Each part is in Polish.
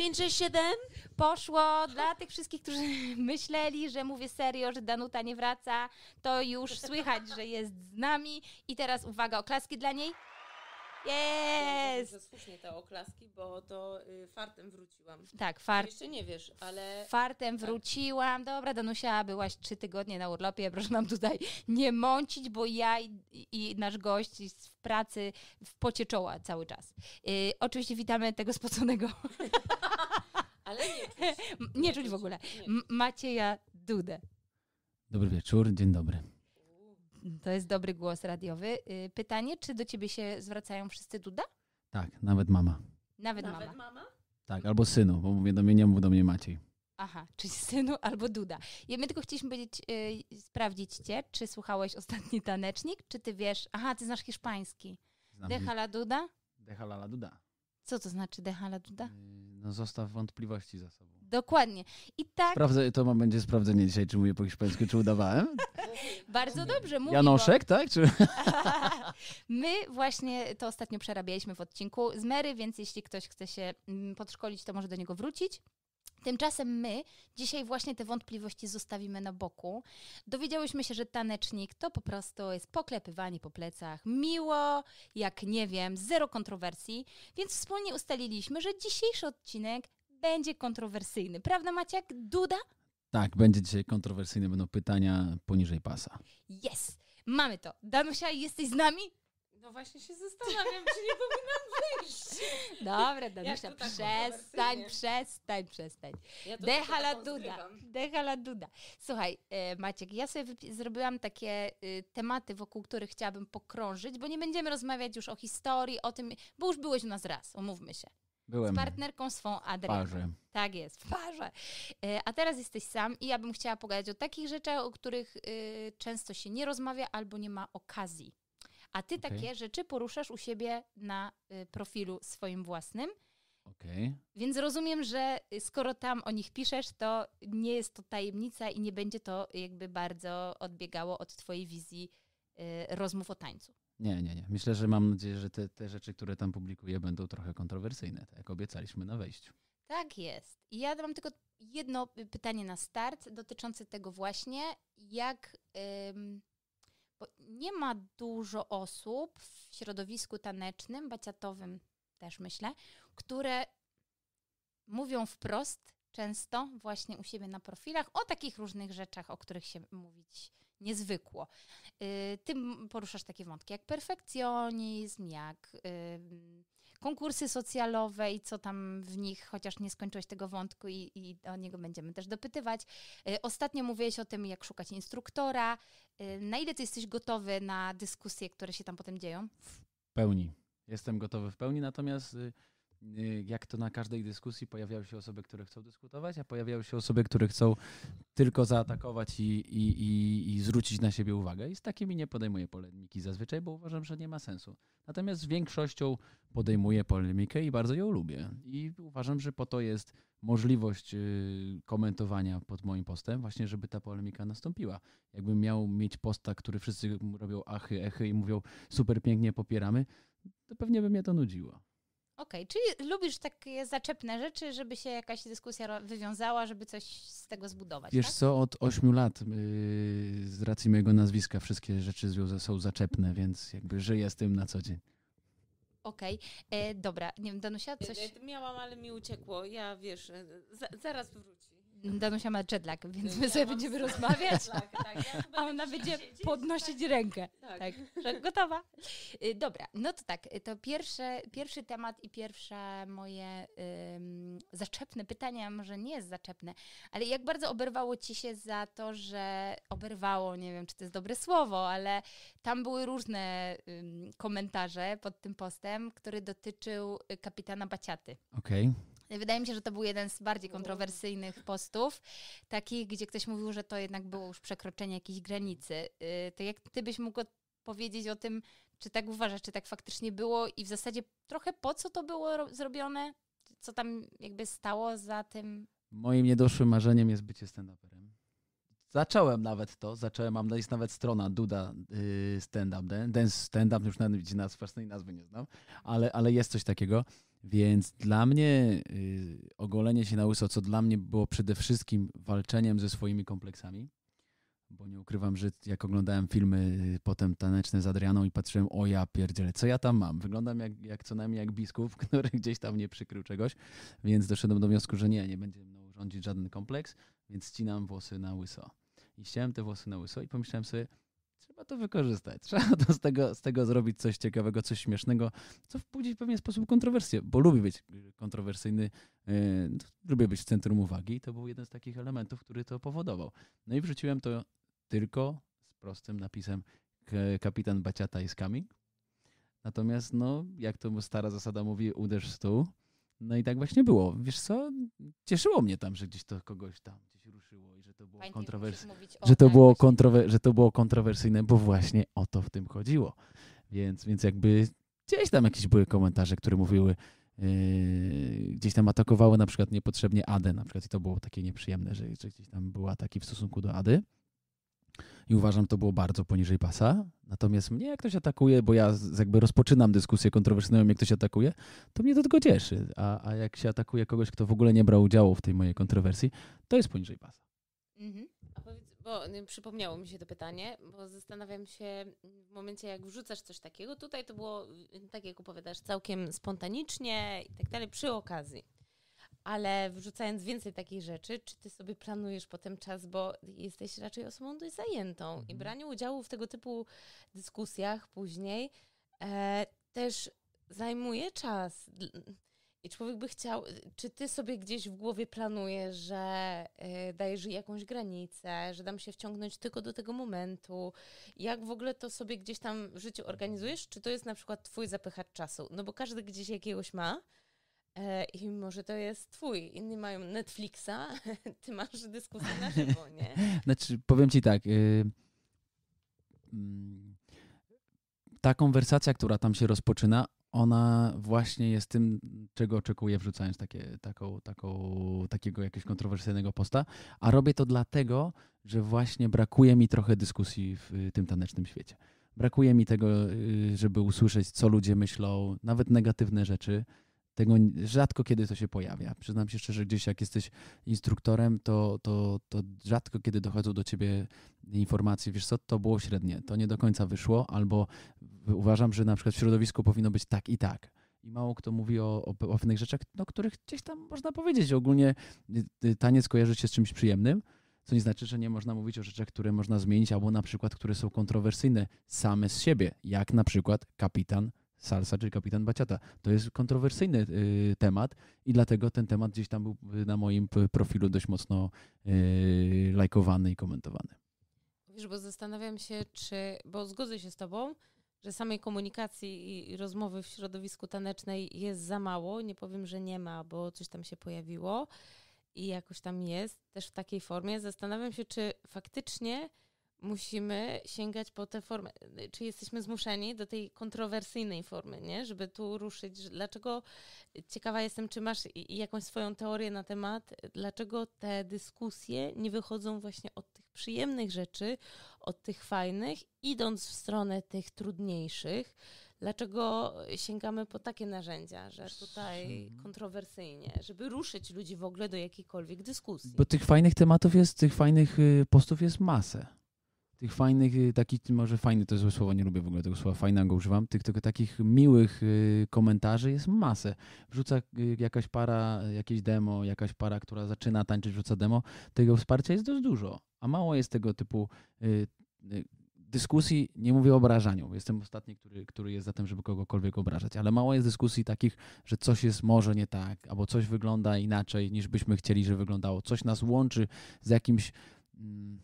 5, 6, 7 poszło dla tych wszystkich, którzy myśleli, że mówię serio, że Danuta nie wraca, to już słychać, że jest z nami. I teraz uwaga, oklaski dla niej. Jest! Że słusznie te oklaski, bo to y, fartem wróciłam. Tak, fart. Jeszcze nie wiesz, ale... Fartem tak. wróciłam. Dobra, Danusia, byłaś trzy tygodnie na urlopie, proszę nam tutaj nie mącić, bo ja i, i nasz gość jest w pracy w pocie czoła cały czas. Y, oczywiście witamy tego spoconego... ale nie czuć. Nie, nie czuć w ogóle. Nie. Macieja Dudę. Dobry wieczór, dzień dobry. To jest dobry głos radiowy. Y, pytanie, czy do ciebie się zwracają wszyscy Duda? Tak, nawet mama. Nawet, nawet mama. mama? Tak, albo synu, bo mówię do mnie, nie mów do mnie Maciej. Aha, czyli synu albo Duda. I my tylko chcieliśmy powiedzieć, yy, sprawdzić cię, czy słuchałeś ostatni tanecznik, czy ty wiesz, aha, ty znasz hiszpański. Dehala Duda? Dehala Duda. Co to znaczy Dehala Duda? Y, no zostaw wątpliwości za sobą. Dokładnie. I tak. Sprawdzę, to będzie sprawdzenie dzisiaj, czy mówię po hiszpańsku, czy udawałem. Bardzo dobrze mówię. Janoszek, bo... tak? Czy... My właśnie to ostatnio przerabialiśmy w odcinku z Mary, więc jeśli ktoś chce się mm, podszkolić, to może do niego wrócić. Tymczasem my dzisiaj właśnie te wątpliwości zostawimy na boku. Dowiedziałyśmy się, że tanecznik to po prostu jest poklepywanie po plecach, miło, jak nie wiem, zero kontrowersji, więc wspólnie ustaliliśmy, że dzisiejszy odcinek będzie kontrowersyjny. Prawda, Maciek? Duda? Tak, będzie dzisiaj kontrowersyjny. Będą pytania poniżej pasa. Jest! Mamy to. Danusia, jesteś z nami? No właśnie się zastanawiam, czy nie powinnam wyjść. Dobra, Danusia, tak przestań, przestań, przestań. Ja Dehala Duda. Dehala Duda. Słuchaj, e, Maciek, ja sobie zrobiłam takie e, tematy, wokół których chciałabym pokrążyć, bo nie będziemy rozmawiać już o historii, o tym, bo już byłeś u nas raz, omówmy się. Byłem z partnerką swą Adrianą. Parze. Tak jest, w parze. E, a teraz jesteś sam i ja bym chciała pogadać o takich rzeczach, o których y, często się nie rozmawia albo nie ma okazji. A ty okay. takie rzeczy poruszasz u siebie na y, profilu swoim własnym. Okay. Więc rozumiem, że y, skoro tam o nich piszesz, to nie jest to tajemnica i nie będzie to jakby bardzo odbiegało od twojej wizji y, rozmów o tańcu. Nie, nie, nie. Myślę, że mam nadzieję, że te, te rzeczy, które tam publikuję, będą trochę kontrowersyjne, tak jak obiecaliśmy na wejściu. Tak jest. ja mam tylko jedno pytanie na start dotyczące tego właśnie, jak. Ym, bo nie ma dużo osób w środowisku tanecznym, baciatowym też myślę, które mówią wprost często właśnie u siebie na profilach o takich różnych rzeczach, o których się mówić niezwykło. Y, ty poruszasz takie wątki jak perfekcjonizm, jak y, konkursy socjalowe i co tam w nich, chociaż nie skończyłeś tego wątku i, i o niego będziemy też dopytywać. Y, ostatnio mówiłeś o tym, jak szukać instruktora. Na ile ty jesteś gotowy na dyskusje, które się tam potem dzieją? W pełni. Jestem gotowy w pełni, natomiast Y, jak to na każdej dyskusji, pojawiały się osoby, które chcą dyskutować, a pojawiały się osoby, które chcą tylko zaatakować i, i, i, i zwrócić na siebie uwagę. I z takimi nie podejmuję polemiki zazwyczaj, bo uważam, że nie ma sensu. Natomiast z większością podejmuję polemikę i bardzo ją lubię. I uważam, że po to jest możliwość y, komentowania pod moim postem, właśnie żeby ta polemika nastąpiła. Jakbym miał mieć posta, który wszyscy robią achy, echy i mówią super pięknie popieramy, to pewnie by mnie to nudziło. Okej, okay, czyli lubisz takie zaczepne rzeczy, żeby się jakaś dyskusja wywiązała, żeby coś z tego zbudować. Wiesz tak? co, od ośmiu lat yy, z racji mojego nazwiska wszystkie rzeczy są zaczepne, więc jakby żyję z tym na co dzień. Okej, okay. E, dobra, nie wiem, Danusia, coś... Miałam, ale mi uciekło, ja wiesz, e, zaraz wróci. Danusia ma jetlag, więc my ja sobie będziemy rozmawiać, jetlag, tak. ja a ona będzie siedzieć, podnosić tak. rękę. Tak. tak. gotowa. Y, dobra, no to tak, y, to pierwszy, pierwszy temat i pierwsze moje um, zaczepne pytanie, może nie jest zaczepne, ale jak bardzo oberwało ci się za to, że oberwało, nie wiem, czy to jest dobre słowo, ale tam były różne um, komentarze pod tym postem, który dotyczył y, kapitana Baciaty. Okej. Okay. Wydaje mi się, że to był jeden z bardziej mhm. kontrowersyjnych postów, takich, gdzie ktoś mówił, że to jednak było już przekroczenie jakiejś granicy. Y, to jak ty byś mógł powiedzieć o tym, czy tak uważasz, czy tak faktycznie było i w zasadzie trochę po co to było zrobione, co tam jakby stało za tym? Moim niedoszłym marzeniem jest bycie stand-uperem. Zacząłem nawet to, zacząłem, mam jest nawet strona Duda y, Stand Up, Dance Stand Up, już nawet widzi nas, własnej nazwy nie znam, ale, ale jest coś takiego. Więc dla mnie y, ogolenie się na łyso, co dla mnie było przede wszystkim walczeniem ze swoimi kompleksami, bo nie ukrywam, że jak oglądałem filmy y, potem taneczne z Adrianą i patrzyłem, o ja pierdzielę, co ja tam mam? Wyglądam jak, jak co najmniej jak biskup, który gdzieś tam nie przykrył czegoś, więc doszedłem do wniosku, że nie, nie będzie mną rządzić żaden kompleks, więc ścinam włosy na łyso. I ściąłem te włosy na łyso i pomyślałem sobie, trzeba to wykorzystać. Trzeba to z, tego, z tego zrobić coś ciekawego, coś śmiesznego, co wbudzi w pewien sposób kontrowersję, bo lubię być kontrowersyjny, yy, lubię być w centrum uwagi i to był jeden z takich elementów, który to powodował. No i wrzuciłem to tylko z prostym napisem kapitan Baciata i Skamik. Natomiast, no, jak to stara zasada mówi, uderz w stół, no i tak właśnie było. Wiesz co, cieszyło mnie tam, że gdzieś to kogoś tam gdzieś ruszyło i że to było, kontrowers... że to było, kontrower... że to było kontrowersyjne, bo właśnie o to w tym chodziło. Więc, więc jakby gdzieś tam jakieś były komentarze, które mówiły, Yy, gdzieś tam atakowały na przykład niepotrzebnie Adę na przykład i to było takie nieprzyjemne, że, że gdzieś tam była ataki w stosunku do Ady i uważam, to było bardzo poniżej pasa. Natomiast mnie jak ktoś atakuje, bo ja jakby rozpoczynam dyskusję kontrowersyjną, jak ktoś atakuje, to mnie to tylko cieszy. A, a jak się atakuje kogoś, kto w ogóle nie brał udziału w tej mojej kontrowersji, to jest poniżej pasa. Mhm. A powiedz, bo y, przypomniało mi się to pytanie, bo zastanawiam się w momencie, jak wrzucasz coś takiego, tutaj to było, y, tak jak opowiadasz, całkiem spontanicznie i tak dalej, przy okazji. Ale wrzucając więcej takich rzeczy, czy ty sobie planujesz potem czas, bo jesteś raczej osobą dość zajętą mhm. i branie udziału w tego typu dyskusjach później e, też zajmuje czas. I człowiek by chciał, czy ty sobie gdzieś w głowie planujesz, że y, dajesz jakąś granicę, że dam się wciągnąć tylko do tego momentu? Jak w ogóle to sobie gdzieś tam w życiu organizujesz? Czy to jest na przykład twój zapychacz czasu? No bo każdy gdzieś jakiegoś ma, E, I może to jest twój. Inni mają Netflixa, ty masz dyskusję na żywo, nie? Znaczy, powiem ci tak. Y, mm, ta konwersacja, która tam się rozpoczyna, ona właśnie jest tym, czego oczekuję, wrzucając takie, taką, taką, takiego jakiegoś kontrowersyjnego posta. A robię to dlatego, że właśnie brakuje mi trochę dyskusji w y, tym tanecznym świecie. Brakuje mi tego, y, żeby usłyszeć, co ludzie myślą, nawet negatywne rzeczy tego rzadko kiedy to się pojawia. Przyznam się szczerze, gdzieś jak jesteś instruktorem, to, to, to rzadko kiedy dochodzą do ciebie informacje, wiesz co, to było średnie, to nie do końca wyszło, albo uważam, że na przykład w środowisku powinno być tak i tak i mało kto mówi o, o, pewnych rzeczach, no, których gdzieś tam można powiedzieć. Ogólnie y, y, taniec kojarzy się z czymś przyjemnym, co nie znaczy, że nie można mówić o rzeczach, które można zmienić, albo na przykład, które są kontrowersyjne same z siebie, jak na przykład kapitan salsa, czy kapitan baciata. To jest kontrowersyjny y, temat i dlatego ten temat gdzieś tam był na moim profilu dość mocno y, lajkowany i komentowany. Wiesz, bo zastanawiam się, czy, bo zgodzę się z tobą, że samej komunikacji i rozmowy w środowisku tanecznej jest za mało. Nie powiem, że nie ma, bo coś tam się pojawiło i jakoś tam jest, też w takiej formie. Zastanawiam się, czy faktycznie musimy sięgać po tę formę, czy jesteśmy zmuszeni do tej kontrowersyjnej formy, nie? żeby tu ruszyć. Dlaczego, ciekawa jestem, czy masz jakąś swoją teorię na temat, dlaczego te dyskusje nie wychodzą właśnie od tych przyjemnych rzeczy, od tych fajnych, idąc w stronę tych trudniejszych, dlaczego sięgamy po takie narzędzia, że tutaj mhm. kontrowersyjnie, żeby ruszyć ludzi w ogóle do jakiejkolwiek dyskusji. Bo tych fajnych tematów jest, tych fajnych y, postów jest masę tych fajnych, y, takich, może fajny to złe słowo, nie lubię w ogóle tego słowa, fajnego używam, tych, takich miłych y, komentarzy jest masę. Wrzuca y, jakaś para, jakieś demo, jakaś para, która zaczyna tańczyć, wrzuca demo, tego wsparcia jest dość dużo, a mało jest tego typu dyskusji, nie mówię o obrażaniu, jestem ostatni, który, który jest za tym, żeby kogokolwiek obrażać, ale mało jest dyskusji takich, że coś jest może nie tak, albo coś wygląda inaczej, niż byśmy chcieli, że wyglądało, coś nas łączy z jakimś mm,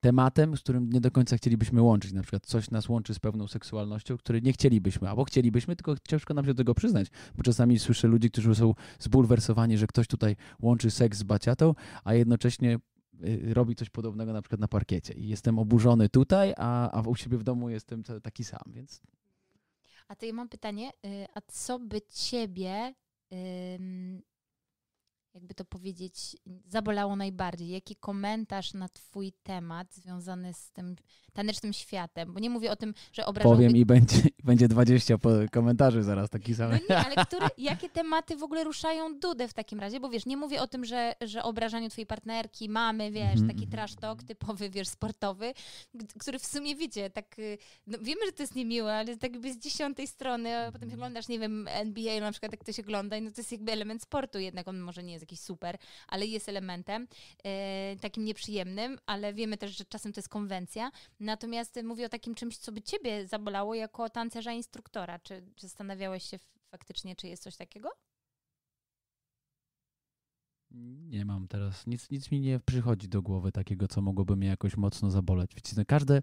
tematem, z którym nie do końca chcielibyśmy łączyć. Na przykład coś nas łączy z pewną seksualnością, której nie chcielibyśmy, albo chcielibyśmy, tylko ciężko nam się do tego przyznać, bo czasami słyszę ludzi, którzy są zbulwersowani, że ktoś tutaj łączy seks z baciatą, a jednocześnie y, robi coś podobnego na przykład na parkiecie. I jestem oburzony tutaj, a, a u siebie w domu jestem taki sam, więc... A to ja mam pytanie, y, a co by ciebie jakby to powiedzieć, zabolało najbardziej? Jaki komentarz na twój temat związany z tym tanecznym światem? Bo nie mówię o tym, że obrażam... Powiem i będzie, będzie 20 komentarzy zaraz taki sam. No nie, ale który, jakie tematy w ogóle ruszają dudę w takim razie? Bo wiesz, nie mówię o tym, że, że obrażaniu twojej partnerki, mamy, wiesz, mhm, taki mhm, trash talk mhm. typowy, wiesz, sportowy, który w sumie, wiecie, tak... Y, no wiemy, że to jest niemiłe, ale tak jakby z dziesiątej strony, a potem oglądasz, nie wiem, NBA na przykład, jak ktoś ogląda, no to jest jakby element sportu jednak, on może nie jest jest jakiś super, ale jest elementem e, takim nieprzyjemnym, ale wiemy też, że czasem to jest konwencja. Natomiast mówię o takim czymś, co by ciebie zabolało jako tancerza instruktora. Czy, czy zastanawiałeś się faktycznie, czy jest coś takiego? Nie mam teraz, nic, nic mi nie przychodzi do głowy takiego, co mogłoby mnie jakoś mocno zaboleć. Wiecie, no każde,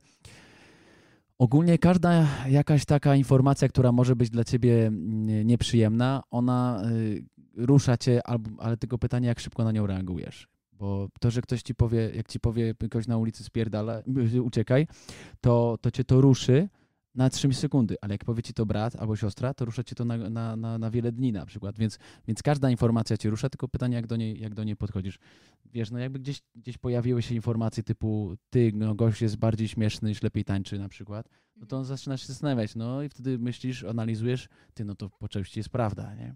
ogólnie każda jakaś taka informacja, która może być dla ciebie mm, nieprzyjemna, ona y, rusza cię, albo, ale tylko pytanie, jak szybko na nią reagujesz. Bo to, że ktoś ci powie, jak ci powie ktoś na ulicy spierdala, y, uciekaj, to, to cię to ruszy na 3 sekundy, ale jak powie ci to brat albo siostra, to rusza cię to na, na, na, na wiele dni na przykład, więc, więc każda informacja cię rusza, tylko pytanie, jak do niej, jak do niej podchodzisz. Wiesz, no jakby gdzieś, gdzieś pojawiły się informacje typu ty, no gość jest bardziej śmieszny, niż lepiej tańczy na przykład, no to mhm. zaczynasz się zastanawiać, no i wtedy myślisz, analizujesz, ty, no to po części jest prawda, nie?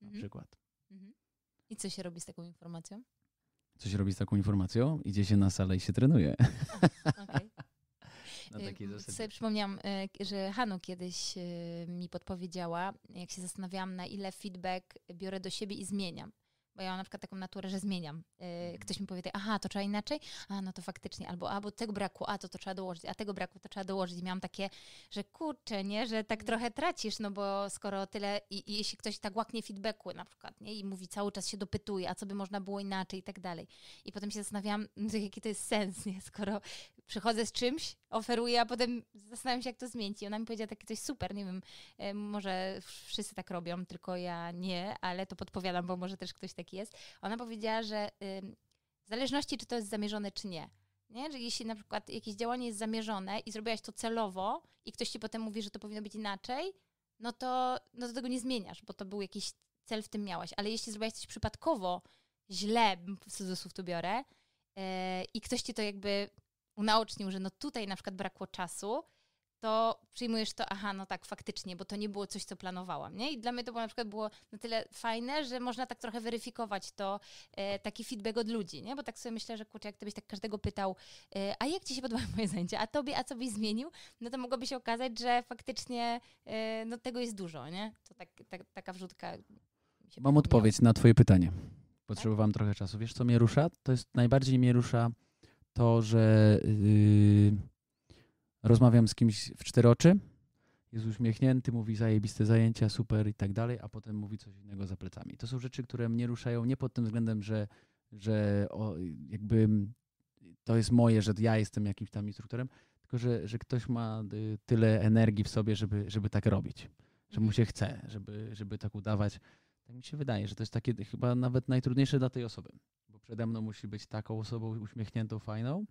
Na mhm. przykład. I co się robi z taką informacją? Co się robi z taką informacją? Idzie się na salę i się trenuje. Okej. Okay. na zasadzie. Sobie przypomniałam, e, że Hanu kiedyś e, mi podpowiedziała, jak się zastanawiałam, na ile feedback biorę do siebie i zmieniam. Bo ja mam na przykład taką naturę, że zmieniam. Y, mhm. ktoś mi powie, aha, to trzeba inaczej, a no to faktycznie, albo a, bo tego braku, a to to trzeba dołożyć, a tego braku to trzeba dołożyć. I miałam takie, że kurczę, nie, że tak no. trochę tracisz, no bo skoro tyle, i, i jeśli ktoś tak łaknie feedbacku na przykład, nie, i mówi cały czas się dopytuje, a co by można było inaczej i tak dalej. I potem się zastanawiam, no, jaki to jest sens, nie, skoro przychodzę z czymś, oferuję, a potem zastanawiam się, jak to zmienić. I ona mi powiedziała takie coś super, nie wiem, y, może wszyscy tak robią, tylko ja nie, ale to podpowiadam, bo może też ktoś tak jest, ona powiedziała, że w zależności, czy to jest zamierzone, czy nie. Nie? Że jeśli na przykład jakieś działanie jest zamierzone i zrobiłaś to celowo i ktoś ci potem mówi, że to powinno być inaczej, no to, no to tego nie zmieniasz, bo to był jakiś cel w tym miałaś. Ale jeśli zrobiłaś coś przypadkowo, źle, w cudzysłów tu biorę, yy, i ktoś ci to jakby unaocznił, że no tutaj na przykład brakło czasu, to przyjmujesz to, aha, no tak, faktycznie, bo to nie było coś, co planowałam, nie? I dla mnie to było na przykład było na tyle fajne, że można tak trochę weryfikować to, e, taki feedback od ludzi, nie? Bo tak sobie myślę, że kurczę, jak gdybyś tak każdego pytał, e, a jak ci się podoba moje zajęcia, a tobie, a co byś zmienił? No to mogłoby się okazać, że faktycznie e, no tego jest dużo, nie? To tak, tak taka wrzutka Mam odpowiedź na twoje pytanie. Potrzebowałam tak? trochę czasu. Wiesz, co mnie rusza? To jest, najbardziej mnie rusza to, że... Yy rozmawiam z kimś w cztery oczy, jest uśmiechnięty, mówi zajebiste zajęcia, super i tak dalej, a potem mówi coś innego za plecami. To są rzeczy, które mnie ruszają nie pod tym względem, że, że o, jakby to jest moje, że ja jestem jakimś tam instruktorem, tylko że, że ktoś ma y, tyle energii w sobie, żeby, żeby tak robić, że mu się chce, żeby, żeby tak udawać. Tak mi się wydaje, że to jest takie chyba nawet najtrudniejsze dla tej osoby, bo przede mną musi być taką osobą uśmiechniętą, fajną,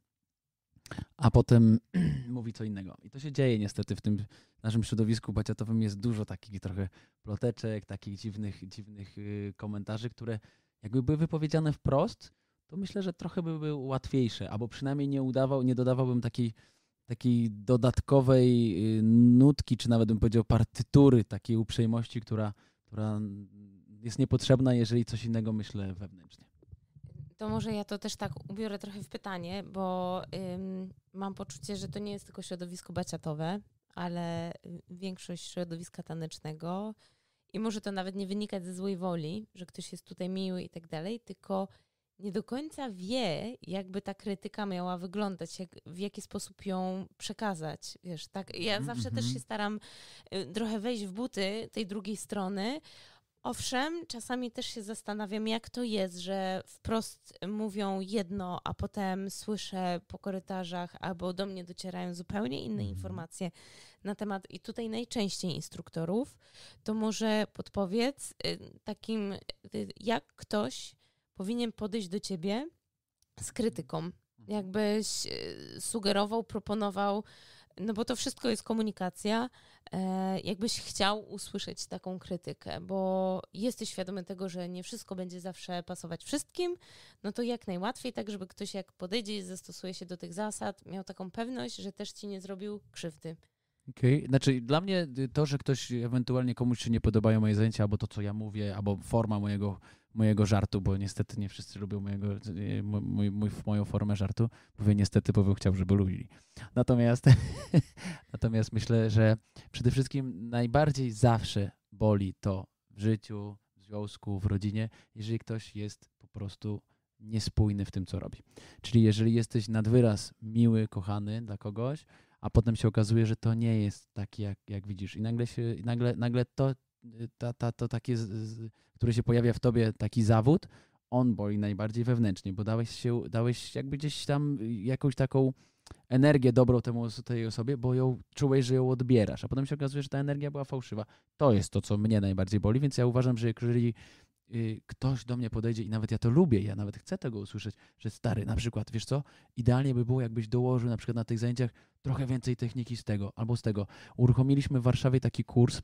a potem mówi co innego. I to się dzieje niestety w tym naszym środowisku baciatowym. Jest dużo takich trochę ploteczek, takich dziwnych, dziwnych y, komentarzy, które jakby były wypowiedziane wprost, to myślę, że trochę by były łatwiejsze, albo przynajmniej nie udawał, nie dodawałbym takiej, takiej dodatkowej y, nutki, czy nawet bym powiedział partytury, takiej uprzejmości, która, która jest niepotrzebna, jeżeli coś innego myślę wewnętrznie to może ja to też tak ubiorę trochę w pytanie, bo ym, mam poczucie, że to nie jest tylko środowisko baciatowe, ale y, większość środowiska tanecznego i może to nawet nie wynikać ze złej woli, że ktoś jest tutaj miły i tak dalej, tylko nie do końca wie, jakby ta krytyka miała wyglądać, jak, w jaki sposób ją przekazać. Wiesz, tak, ja zawsze mm -hmm. też mhm. się staram y, trochę wejść w buty tej drugiej strony, Owszem, czasami też się zastanawiam, jak to jest, że wprost mówią jedno, a potem słyszę po korytarzach albo do mnie docierają zupełnie inne mhm. informacje na temat, i tutaj najczęściej instruktorów. To może podpowiedz y, takim, y, jak ktoś powinien podejść do ciebie z krytyką, mhm. jakbyś y, sugerował, proponował no bo to wszystko jest komunikacja. E, jakbyś chciał usłyszeć taką krytykę, bo jesteś świadomy tego, że nie wszystko będzie zawsze pasować wszystkim, no to jak najłatwiej, tak żeby ktoś jak podejdzie i zastosuje się do tych zasad, miał taką pewność, że też ci nie zrobił krzywdy. Okej, okay. znaczy dla mnie y, to, że ktoś ewentualnie komuś się nie podobają moje zajęcia, albo to, co ja mówię, albo forma mojego mojego żartu, bo niestety nie wszyscy lubią mojego, e, mój, mój, moją formę żartu. Mówię niestety, bo bym chciał, żeby lubili. Natomiast, natomiast myślę, że przede wszystkim najbardziej zawsze boli to w życiu, w związku, w rodzinie, jeżeli ktoś jest po prostu niespójny w tym, co robi. Czyli jeżeli jesteś nadwyraz miły, kochany dla kogoś, a potem się okazuje, że to nie jest tak, jak, jak widzisz. I nagle, się, nagle, nagle to, ta, ta, to takie, które się pojawia w tobie, taki zawód, on boli najbardziej wewnętrznie, bo dałeś się, dałeś jakby gdzieś tam y, jakąś taką energię dobrą temu, tej osobie, bo ją czułeś, że ją odbierasz, a potem się okazuje, że ta energia była fałszywa. To jest to, co mnie najbardziej boli, więc ja uważam, że jeżeli y, ktoś do mnie podejdzie i nawet ja to lubię, ja nawet chcę tego usłyszeć, że stary, na przykład, wiesz co, idealnie by było, jakbyś dołożył na przykład na tych zajęciach trochę więcej techniki z tego albo z tego. Uruchomiliśmy w Warszawie taki kurs,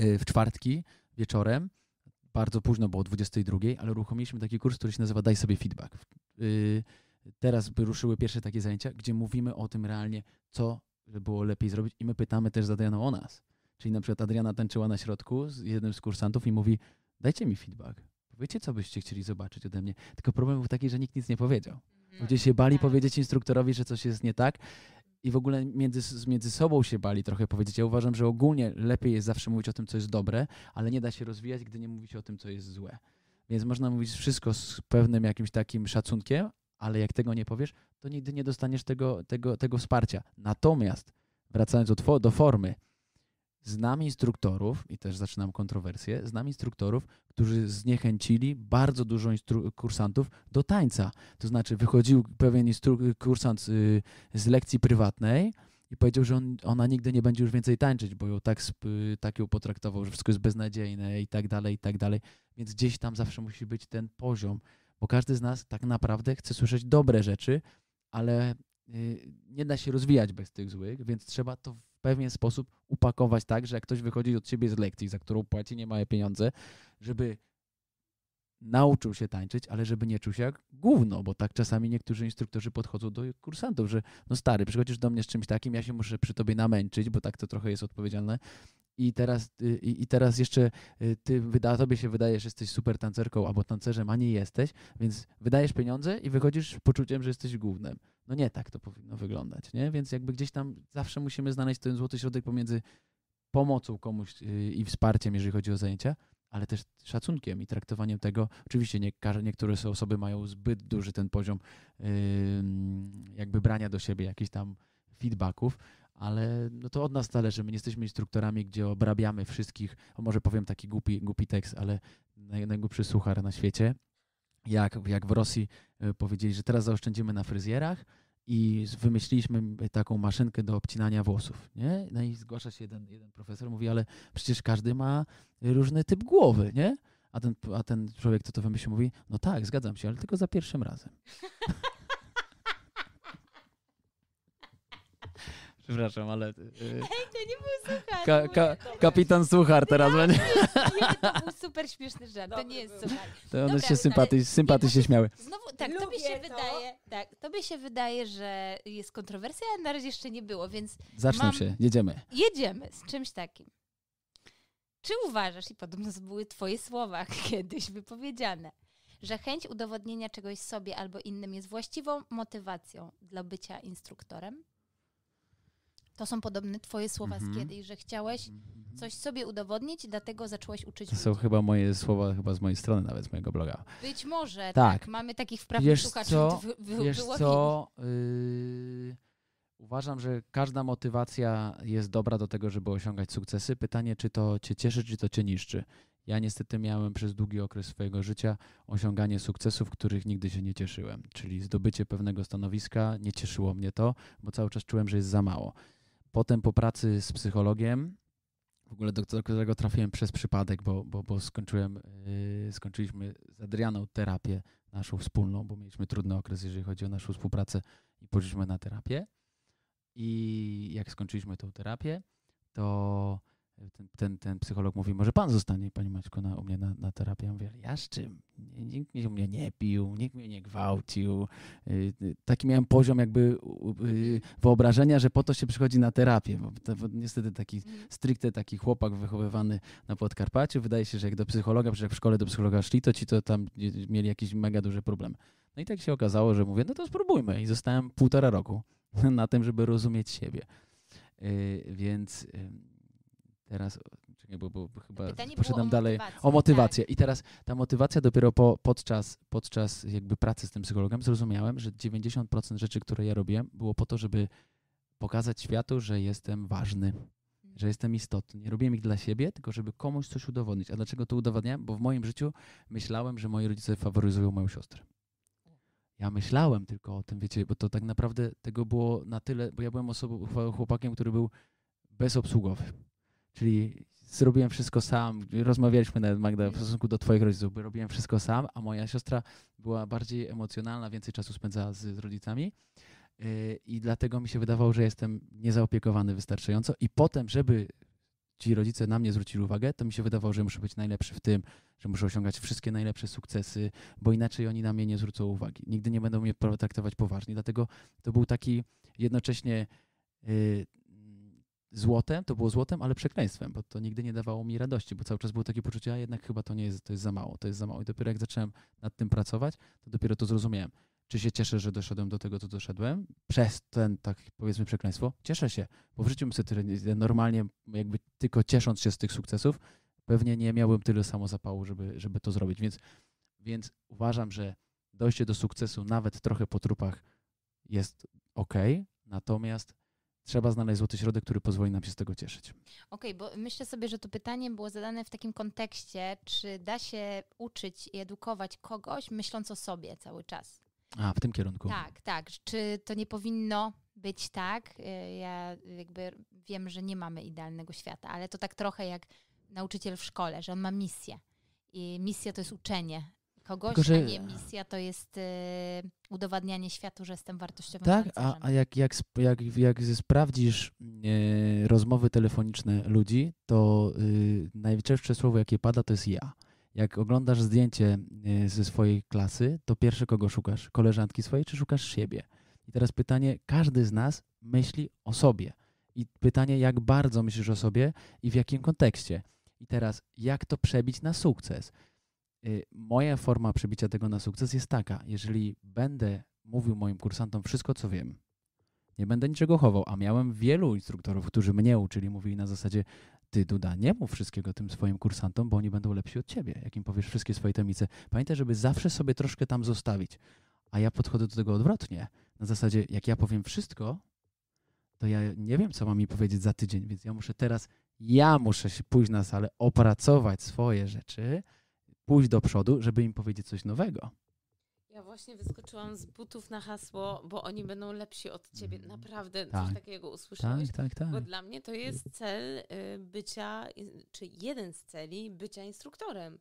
Y, w czwartki wieczorem, bardzo późno, było o 22, ale uruchomiliśmy taki kurs, który się nazywa Daj sobie feedback. Y, teraz ruszyły pierwsze takie zajęcia, gdzie mówimy o tym realnie, co było lepiej zrobić i my pytamy też z Adrianą o nas. Czyli na przykład Adriana tańczyła na środku z jednym z kursantów i mówi, dajcie mi feedback. Wiecie, co byście chcieli zobaczyć ode mnie? Tylko problem był taki, że nikt nic nie powiedział. Mhm. Ludzie się bali tak. powiedzieć instruktorowi, że coś jest nie tak i w ogóle między, między sobą się bali trochę powiedzieć. Ja uważam, że ogólnie lepiej jest zawsze mówić o tym, co jest dobre, ale nie da się rozwijać, gdy nie mówi się o tym, co jest złe. Więc można mówić wszystko z pewnym jakimś takim szacunkiem, ale jak tego nie powiesz, to nigdy nie dostaniesz tego, tego, tego wsparcia. Natomiast, wracając do, do formy, Znam instruktorów, i też zaczynam kontrowersję, znam instruktorów, którzy zniechęcili bardzo dużo kursantów do tańca. To znaczy, wychodził pewien kursant z, y, z lekcji prywatnej, i powiedział, że on, ona nigdy nie będzie już więcej tańczyć, bo ją tak, tak ją potraktował, że wszystko jest beznadziejne i tak dalej, i tak dalej. Więc gdzieś tam zawsze musi być ten poziom, bo każdy z nas tak naprawdę chce słyszeć dobre rzeczy, ale y, nie da się rozwijać bez tych złych, więc trzeba to pewien sposób upakować tak, że jak ktoś wychodzi od ciebie z lekcji, za którą płaci niemałe pieniądze, żeby nauczył się tańczyć, ale żeby nie czuł się jak gówno, bo tak czasami niektórzy instruktorzy podchodzą do kursantów, że no stary, przychodzisz do mnie z czymś takim, ja się muszę przy tobie namęczyć, bo tak to trochę jest odpowiedzialne. I teraz, y, i, i teraz jeszcze y, ty wyda, tobie się wydaje, że jesteś super tancerką albo tancerzem, a nie jesteś, więc wydajesz pieniądze i wychodzisz z poczuciem, że jesteś głównym. No nie tak to powinno wyglądać, nie? Więc jakby gdzieś tam zawsze musimy znaleźć ten złoty środek pomiędzy pomocą komuś y, i wsparciem, jeżeli chodzi o zajęcia, ale też szacunkiem i traktowaniem tego. Oczywiście nie, niektóre osoby mają zbyt duży ten poziom jakby brania do siebie jakichś tam feedbacków, ale no to od nas zależy. My nie jesteśmy instruktorami, gdzie obrabiamy wszystkich. może powiem taki głupi, głupi tekst, ale najgłupszy suchar na świecie. Jak, jak w Rosji y, powiedzieli, że teraz zaoszczędzimy na fryzjerach, i wymyśliliśmy taką maszynkę do obcinania włosów. Nie? No i zgłasza się jeden, jeden profesor, mówi, ale przecież każdy ma różny typ głowy, nie? A ten, a ten człowiek, co to wymyślił, mówi, no tak, zgadzam się, ale tylko za pierwszym razem. Przepraszam, ale... Y, y, Ej, to nie był suchar. Ka, ka, kapitan Suchar teraz będzie. Nie, to był super śmieszny żart, to nie jest suchar. To one Dobra, się sympaty, sympaty się śmiały. Znowu, tak, tobie się to. wydaje, tak, tobie się wydaje, że jest kontrowersja, ale na razie jeszcze nie było, więc... Zaczną mam... się, jedziemy. Jedziemy z czymś takim. Czy uważasz, i podobno to były twoje słowa kiedyś wypowiedziane, że chęć udowodnienia czegoś sobie albo innym jest właściwą motywacją dla bycia instruktorem? To są podobne twoje słowa mm -hmm. z mhm. kiedyś, że chciałeś mhm. coś sobie udowodnić, dlatego zacząłeś uczyć. To są ludzi. chyba moje słowa, chyba z mojej strony, nawet z mojego bloga. Być może, tak. tak. Mamy takich wprawnych szukaczy. Co, wy, wiesz co, yy, uważam, że każda motywacja jest dobra do tego, żeby osiągać sukcesy. Pytanie, czy to cię cieszy, czy to cię niszczy. Ja niestety miałem przez długi okres swojego życia osiąganie sukcesów, których nigdy się nie cieszyłem. Czyli zdobycie pewnego stanowiska, nie cieszyło mnie to, bo cały czas czułem, że jest za mało. Potem po pracy z psychologiem, w ogóle do, którego trafiłem przez przypadek, bo, bo, bo skończyłem, yy, skończyliśmy z Adrianą terapię naszą wspólną, bo mieliśmy trudny okres, jeżeli chodzi o naszą współpracę i poszliśmy na terapię. I jak skończyliśmy tą terapię, to ten, ten, ten psycholog mówi, może pan zostanie, pani Maćku, na, u mnie na, na terapię. Ja mówię, ja z czym? Nikt mnie, mnie nie pił, nikt mnie nie gwałcił. Y, y, taki miałem poziom jakby y, wyobrażenia, że po to się przychodzi na terapię. Bo, to, bo niestety taki mm. stricte taki chłopak wychowywany na Podkarpaciu. Wydaje się, że jak do psychologa, przecież jak w szkole do psychologa szli, to ci to tam mieli jakiś mega duży problem. No i tak się okazało, że mówię, no to spróbujmy. I zostałem półtora roku na tym, żeby rozumieć siebie. Więc Teraz, czekaj, bo, bo chyba poszedłem dalej. O motywację. Tak. I teraz ta motywacja dopiero po, podczas, podczas jakby pracy z tym psychologiem zrozumiałem, że 90% rzeczy, które ja robiłem, było po to, żeby pokazać światu, że jestem ważny, mhm. że jestem istotny. Nie robiłem ich dla siebie, tylko żeby komuś coś udowodnić. A dlaczego to udowadniałem? Bo w moim życiu myślałem, że moi rodzice faworyzują moją siostrę. Ja myślałem tylko o tym, wiecie, bo to tak naprawdę tego było na tyle, bo ja byłem osobą, chłopakiem, który był bezobsługowy. Czyli zrobiłem wszystko sam. Rozmawialiśmy nawet, Magda, w stosunku do twoich rodziców, robiłem wszystko sam, a moja siostra była bardziej emocjonalna, więcej czasu spędzała z, z rodzicami y, i dlatego mi się wydawało, że jestem niezaopiekowany wystarczająco i potem, żeby ci rodzice na mnie zwrócili uwagę, to mi się wydawało, że muszę być najlepszy w tym, że muszę osiągać wszystkie najlepsze sukcesy, bo inaczej oni na mnie nie zwrócą uwagi. Nigdy nie będą mnie traktować poważnie. Dlatego to był taki jednocześnie... Yy, złotem, to było złotem, ale przekleństwem, bo to nigdy nie dawało mi radości, bo cały czas było takie poczucie, a jednak chyba to nie jest, to jest za mało, to jest za mało. I dopiero jak zacząłem nad tym pracować, to dopiero to zrozumiałem. Czy się cieszę, że doszedłem do tego, co doszedłem? Przez ten, tak powiedzmy, przekleństwo? Cieszę się, bo w życiu bym sobie normalnie, jakby tylko ciesząc się z tych sukcesów, pewnie nie miałbym tyle samo zapału, żeby, żeby to zrobić. Więc, więc uważam, że dojście do sukcesu nawet trochę po trupach jest ok, natomiast trzeba znaleźć złoty środek, który pozwoli nam się z tego cieszyć. Okej, okay, bo myślę sobie, że to pytanie było zadane w takim kontekście, czy da się uczyć i edukować kogoś, myśląc o sobie cały czas. A, w tym kierunku. Tak, tak. Czy to nie powinno być tak? Y, ja jakby wiem, że nie mamy idealnego świata, ale to tak trochę jak nauczyciel w szkole, że on ma misję. I misja to jest uczenie, kogoś, Tylko, że... a nie misja to jest y, udowadnianie światu, że jestem wartościowym Tak, a, a, jak, jak, jak, jak sprawdzisz y, rozmowy telefoniczne ludzi, to y, najczęstsze słowo, jakie pada, to jest ja. Jak oglądasz zdjęcie y, ze swojej klasy, to pierwsze kogo szukasz? Koleżanki swojej, czy szukasz siebie? I teraz pytanie, każdy z nas myśli o sobie. I pytanie, jak bardzo myślisz o sobie i w jakim kontekście. I teraz, jak to przebić na sukces? Y, moja forma przebicia tego na sukces jest taka, jeżeli będę mówił moim kursantom wszystko, co wiem, nie będę niczego chował, a miałem wielu instruktorów, którzy mnie uczyli, mówili na zasadzie ty Duda, nie mów wszystkiego tym swoim kursantom, bo oni będą lepsi od ciebie, jak im powiesz wszystkie swoje temice. Pamiętaj, żeby zawsze sobie troszkę tam zostawić. A ja podchodzę do tego odwrotnie. Na zasadzie, jak ja powiem wszystko, to ja nie wiem, co mam mi powiedzieć za tydzień, więc ja muszę teraz, ja muszę się pójść na salę, opracować swoje rzeczy, pójść do przodu, żeby im powiedzieć coś nowego. Ja właśnie wyskoczyłam z butów na hasło, bo oni będą lepsi od ciebie. Mm. Naprawdę tak. coś takiego usłyszałeś. Tak, tak, tak. Bo dla mnie to jest cel y, bycia, y, czy jeden z celi bycia instruktorem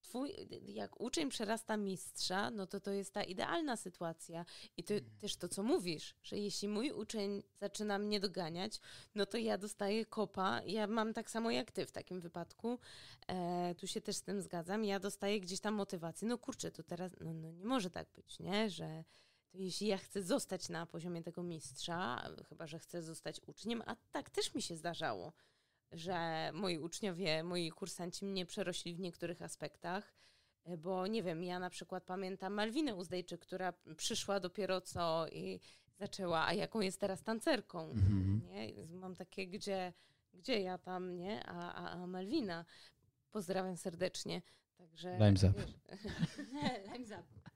twój, jak uczeń przerasta mistrza, no to to jest ta idealna sytuacja. I ty, mm. też to, co mówisz, że jeśli mój uczeń zaczyna mnie doganiać, no to ja dostaję kopa. Ja mam tak samo jak ty w takim wypadku. E, tu się też z tym zgadzam. Ja dostaję gdzieś tam motywację. No kurczę, to teraz, no, no nie może tak być, nie? Że to jeśli ja chcę zostać na poziomie tego mistrza, chyba że chcę zostać uczniem, a tak też mi się zdarzało, że moi uczniowie, moi kursanci mnie przerośli w niektórych aspektach, e, bo nie wiem, ja na przykład pamiętam Malwinę Uzdejczyk, która przyszła dopiero co i zaczęła, a jaką jest teraz tancerką, mhm. nie? Mam takie, gdzie, gdzie ja tam, nie? A, a, a Malwina. Pozdrawiam serdecznie. Także. Lime's up. Lime's up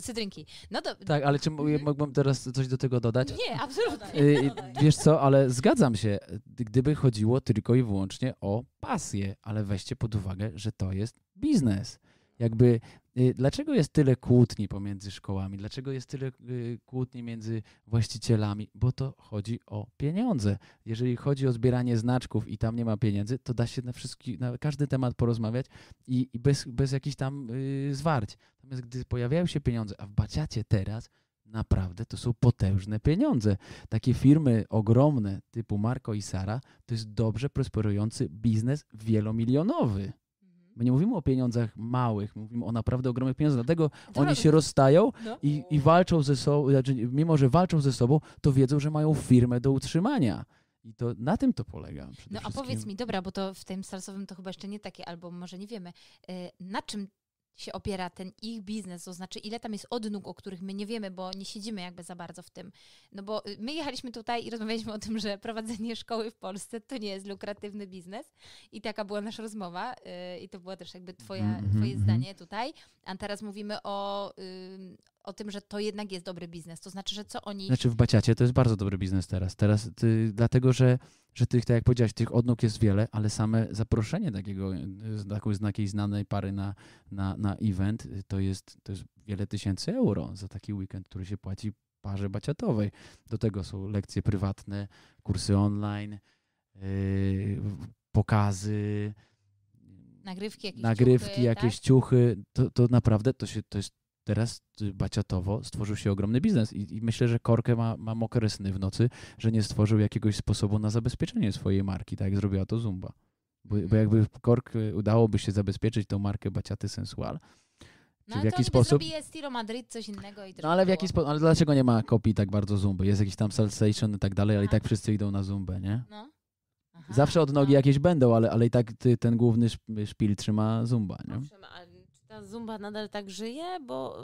cydrynki. No to... Tak, ale czy mhm. mógłbym teraz coś do tego dodać? Nie, absolutnie. Y wiesz co, ale zgadzam się, gdyby chodziło tylko i wyłącznie o pasję, ale weźcie pod uwagę, że to jest biznes. Jakby Y, dlaczego jest tyle kłótni pomiędzy szkołami? Dlaczego jest tyle y, kłótni między właścicielami? Bo to chodzi o pieniądze. Jeżeli chodzi o zbieranie znaczków i tam nie ma pieniędzy, to da się na, wszystki, na każdy temat porozmawiać i, i bez, bez jakichś tam yy, zwarć. Natomiast gdy pojawiają się pieniądze, a w baciacie teraz naprawdę to są potężne pieniądze. Takie firmy ogromne typu Marco i Sara to jest dobrze prosperujący biznes wielomilionowy. My nie mówimy o pieniądzach małych, mówimy o naprawdę ogromnych pieniądzach. Dlatego to tak. oni się rozstają no. i, i walczą ze sobą, znaczy, mimo że walczą ze sobą, to wiedzą, że mają firmę do utrzymania. I to na tym to polega. No a powiedz mi, dobra, bo to w tym salsowym to chyba jeszcze nie takie, albo może nie wiemy, y, na czym się opiera ten ich biznes, to znaczy ile tam jest odnóg, o których my nie wiemy, bo nie siedzimy jakby za bardzo w tym. No bo y, my jechaliśmy tutaj i rozmawialiśmy o tym, że prowadzenie szkoły w Polsce to nie jest lukratywny biznes i taka była nasza rozmowa y, i to było też jakby twoja, mhm, twoje mm -hmm. zdanie tutaj. A teraz mówimy o, o tym, że to jednak jest dobry biznes. To znaczy, że co oni. Znaczy w Baciacie to jest bardzo dobry biznes teraz. Teraz ty, dlatego, że, że tych, tak jak powiedziałeś, tych odnóg jest wiele, ale same zaproszenie takiego, takiej znakiej znanej pary na, na, na event y, to jest, to jest wiele tysięcy euro za taki weekend, który się płaci parze baciatowej. Do tego są lekcje prywatne, kursy online, yy, pokazy. Nagrywki, jakieś nagrywki, ciuchy, jakieś tak? ciuchy, to, to naprawdę to, się, to jest teraz y, baciatowo stworzył się ogromny biznes. I, i myślę, że Korkę ma, ma mokre sny w nocy, że nie stworzył jakiegoś sposobu na zabezpieczenie swojej marki, tak jak zrobiła to Zumba. Bo, bo jakby Kork y, udałoby się zabezpieczyć tą markę baciaty sensual, no, w jaki sposób? Zrobi Estilo Madrid coś innego i No ale w jaki sposób? Ale dlaczego nie ma kopii tak bardzo zumby? Jest jakiś tam sensation i tak dalej, ale Aha. i tak, tak wszyscy idą na zumbę, nie? No. Aha, Zawsze od nogi no. jakieś będą, ale, ale i tak ty, ten główny szpil trzyma zumba, nie? ale ta zumba nadal tak żyje, bo.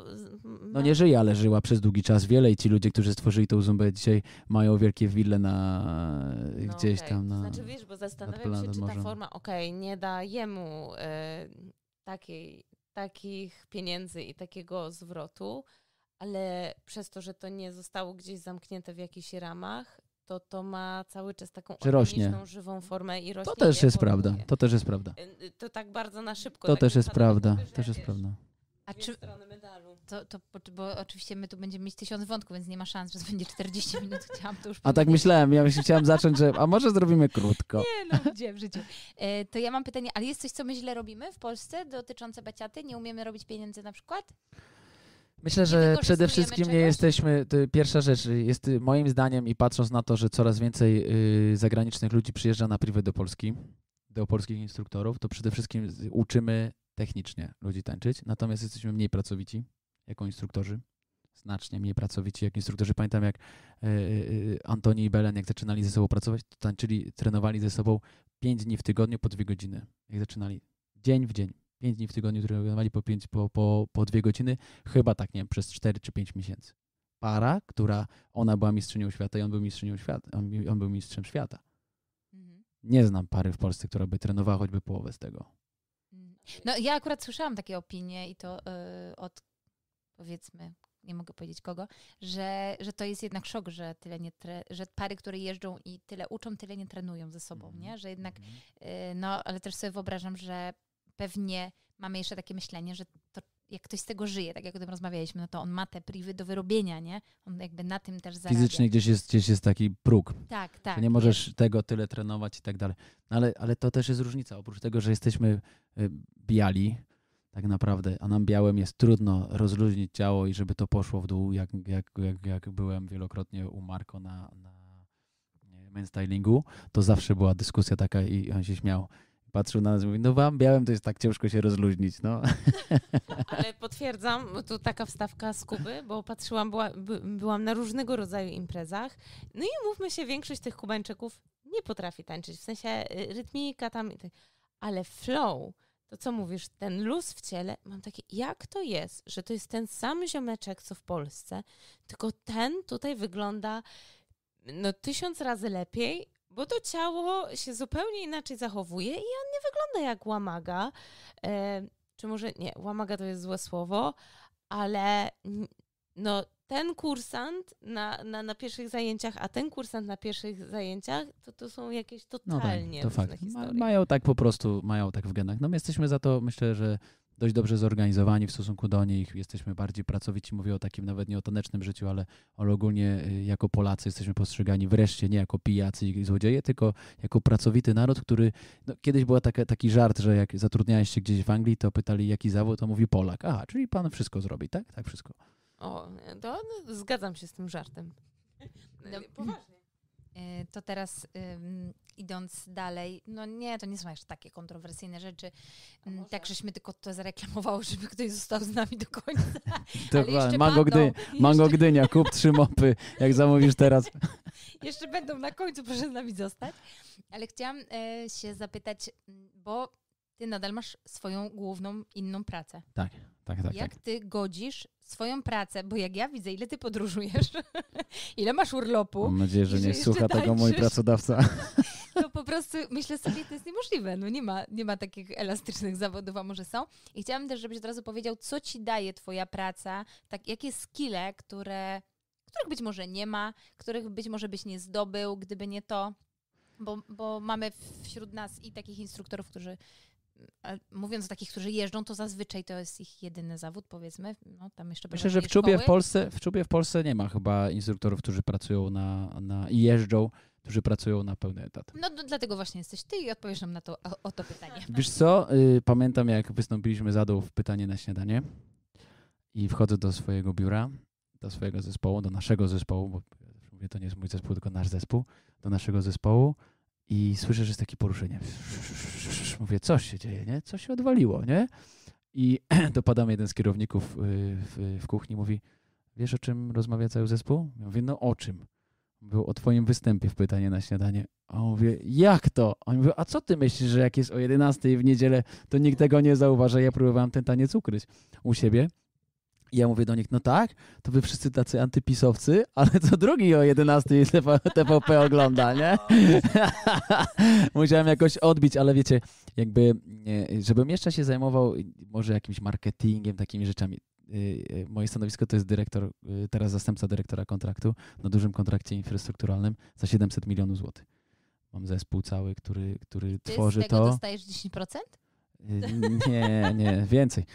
No nie żyje, ale żyła przez długi czas wiele i ci ludzie, którzy stworzyli tą zumbę dzisiaj mają wielkie wille na no gdzieś okay. tam. Na, znaczy wiesz, bo zastanawiam się, czy ta forma, okej, okay, nie da mu y, e, takiej, takich pieniędzy i takiego zwrotu, ale przez to, że to nie zostało gdzieś zamknięte w jakichś ramach, to to ma cały czas taką rośnie. żywą formę i rośnie. To też jest prawda, to też jest prawda. To tak bardzo na szybko. To tak też jest prawda, to też jest prawda. A czy, to, to, bo oczywiście my tu będziemy mieć tysiąc wątków, więc nie ma szans, że to będzie 40 minut. Chciałam to już A tak myślałem, ja myślę, chciałam zacząć, że a może zrobimy krótko. Nie no, gdzie w życiu. E, to ja mam pytanie, ale jest coś, co my źle robimy w Polsce dotyczące baciaty? Nie umiemy robić pieniędzy na przykład? Myślę, że przede wszystkim nie jesteśmy, pierwsza rzecz, jest y, moim zdaniem i patrząc na to, że coraz więcej y, zagranicznych ludzi przyjeżdża na privy do Polski, do polskich instruktorów, to przede wszystkim uczymy technicznie ludzi tańczyć, natomiast jesteśmy mniej pracowici jako instruktorzy, znacznie mniej pracowici jak instruktorzy. Pamiętam jak e, e, e, Antoni i Belen, jak zaczynali ze sobą pracować, to tańczyli, trenowali ze sobą 5 dni w tygodniu po 2 godziny, jak zaczynali, dzień w dzień, 5 dni w tygodniu trenowali po, pięć, po, po, po dwie godziny, chyba tak, nie wiem, przez 4 czy 5 miesięcy. Para, która ona była mistrzynią świata i on był mistrzynią świata, on, on był mistrzem świata. Mhm. Nie znam pary w Polsce, która by trenowała choćby połowę z tego. Mhm. No ja akurat słyszałam takie opinie i to yy, od powiedzmy nie mogę powiedzieć kogo, że, że to jest jednak szok, że tyle nie tre, że pary, które jeżdżą i tyle uczą, tyle nie trenują ze sobą, nie? Mhm. Że jednak, y, no ale też sobie wyobrażam, że pewnie mamy jeszcze takie myślenie, że to jak ktoś z tego żyje, tak jak o tym rozmawialiśmy, no to on ma te priwy do wyrobienia, nie? On jakby na tym też zarabia. Fizycznie gdzieś jest, gdzieś jest taki próg. Tak, tak. Że nie możesz nie. tego tyle trenować i tak dalej. No ale, ale to też jest różnica. Oprócz tego, że jesteśmy y, biali, tak naprawdę, a nam białym jest trudno rozluźnić ciało i żeby to poszło w dół, jak, jak, jak, jak byłem wielokrotnie u Marko na, na men stylingu, to zawsze była dyskusja taka i on się śmiał patrzył na nas i mówi, no wam białym to jest tak ciężko się rozluźnić, no. Tak, ale potwierdzam, tu taka wstawka z Kuby, bo patrzyłam, była, by, byłam na różnego rodzaju imprezach, no i mówmy się, większość tych Kubańczyków nie potrafi tańczyć, w sensie y, rytmika tam, tak. ale flow, to co mówisz, ten luz w ciele, mam takie, jak to jest, że to jest ten sam ziomeczek, co w Polsce, tylko ten tutaj wygląda no tysiąc razy lepiej, bo to ciało się zupełnie inaczej zachowuje i on nie wygląda jak łamaga. E, czy może nie, łamaga to jest złe słowo, ale no, ten kursant na, na, na pierwszych zajęciach, a ten kursant na pierwszych zajęciach, to, to są jakieś totalnie no tak, to różne fakt. historie. Ma, mają tak po prostu, mają tak w genach. No my jesteśmy za to, myślę, że dość dobrze zorganizowani w stosunku do nich, jesteśmy bardziej pracowici, mówię o takim nawet nie o tanecznym życiu, ale, ogólnie y, jako Polacy jesteśmy postrzegani wreszcie nie jako pijacy i złodzieje, tylko jako pracowity naród, który, no, kiedyś był taki żart, że jak zatrudniałeś się gdzieś w Anglii, to pytali jaki zawód, to mówi Polak. Aha, czyli pan wszystko zrobi, tak? Tak, wszystko. O, to no, zgadzam się z tym żartem. No, no poważnie. E, to teraz um, idąc dalej, no nie, to nie są jeszcze takie kontrowersyjne rzeczy. Mm, tak, żeśmy tylko to zareklamowały, żeby ktoś został z nami do końca. Dokładnie. Mango, będą, Gdy... Mango Gdynia, kup trzy mopy, jak zamówisz teraz. jeszcze będą na końcu, proszę z nami zostać. Ale chciałam e, się zapytać, bo ty nadal masz swoją główną, inną pracę. Tak, tak, tak. Jak tak. ty godzisz swoją pracę, bo jak ja widzę, ile ty podróżujesz, ile masz urlopu. Mam nadzieję, że nie słucha tego mój pracodawca. to po prostu myślę sobie, to jest niemożliwe. No nie ma, nie ma takich elastycznych zawodów, a może są. I chciałabym też, żebyś od razu powiedział, co ci daje twoja praca, tak, jakie skille, które, których być może nie ma, których być może byś nie zdobył, gdyby nie to. Bo, bo mamy wśród nas i takich instruktorów, którzy mówiąc o takich, którzy jeżdżą, to zazwyczaj to jest ich jedyny zawód, powiedzmy. No, tam jeszcze Myślę, że w czubie w, Polsce, w czubie w Polsce nie ma chyba instruktorów, którzy pracują na, na i jeżdżą, którzy pracują na pełny etat. No dlatego właśnie jesteś ty i odpowiesz nam na to, o, o to pytanie. Wiesz co, y, pamiętam jak wystąpiliśmy za w pytanie na śniadanie i wchodzę do swojego biura, do swojego zespołu, do naszego zespołu, bo mówię, to nie jest mój zespół, tylko nasz zespół, do naszego zespołu i słyszę, że jest takie poruszenie. Mówię, coś się dzieje, nie? Coś się odwaliło, nie? I dopadam jeden z kierowników y, w, w kuchni, mówi, wiesz o czym rozmawia cały zespół? Ja mówię, no o czym? Był o twoim występie w pytanie na śniadanie. A on mówi, jak to? A on mówi, a co ty myślisz, że jak jest o 11 w niedzielę, to nikt tego nie zauważa? Ja próbowałem ten taniec ukryć u siebie i ja mówię do nich, no tak, to wy wszyscy tacy antypisowcy, ale co drugi o 11 TVP ogląda, nie? Musiałem jakoś odbić, ale wiecie, jakby, żebym jeszcze się zajmował może jakimś marketingiem, takimi rzeczami. Y, y, moje stanowisko to jest dyrektor, y, teraz zastępca dyrektora kontraktu na dużym kontrakcie infrastrukturalnym za 700 milionów złotych. Mam zespół cały, który, który Ty tworzy z tego to. dostajesz 10%? Nie, nie, więcej.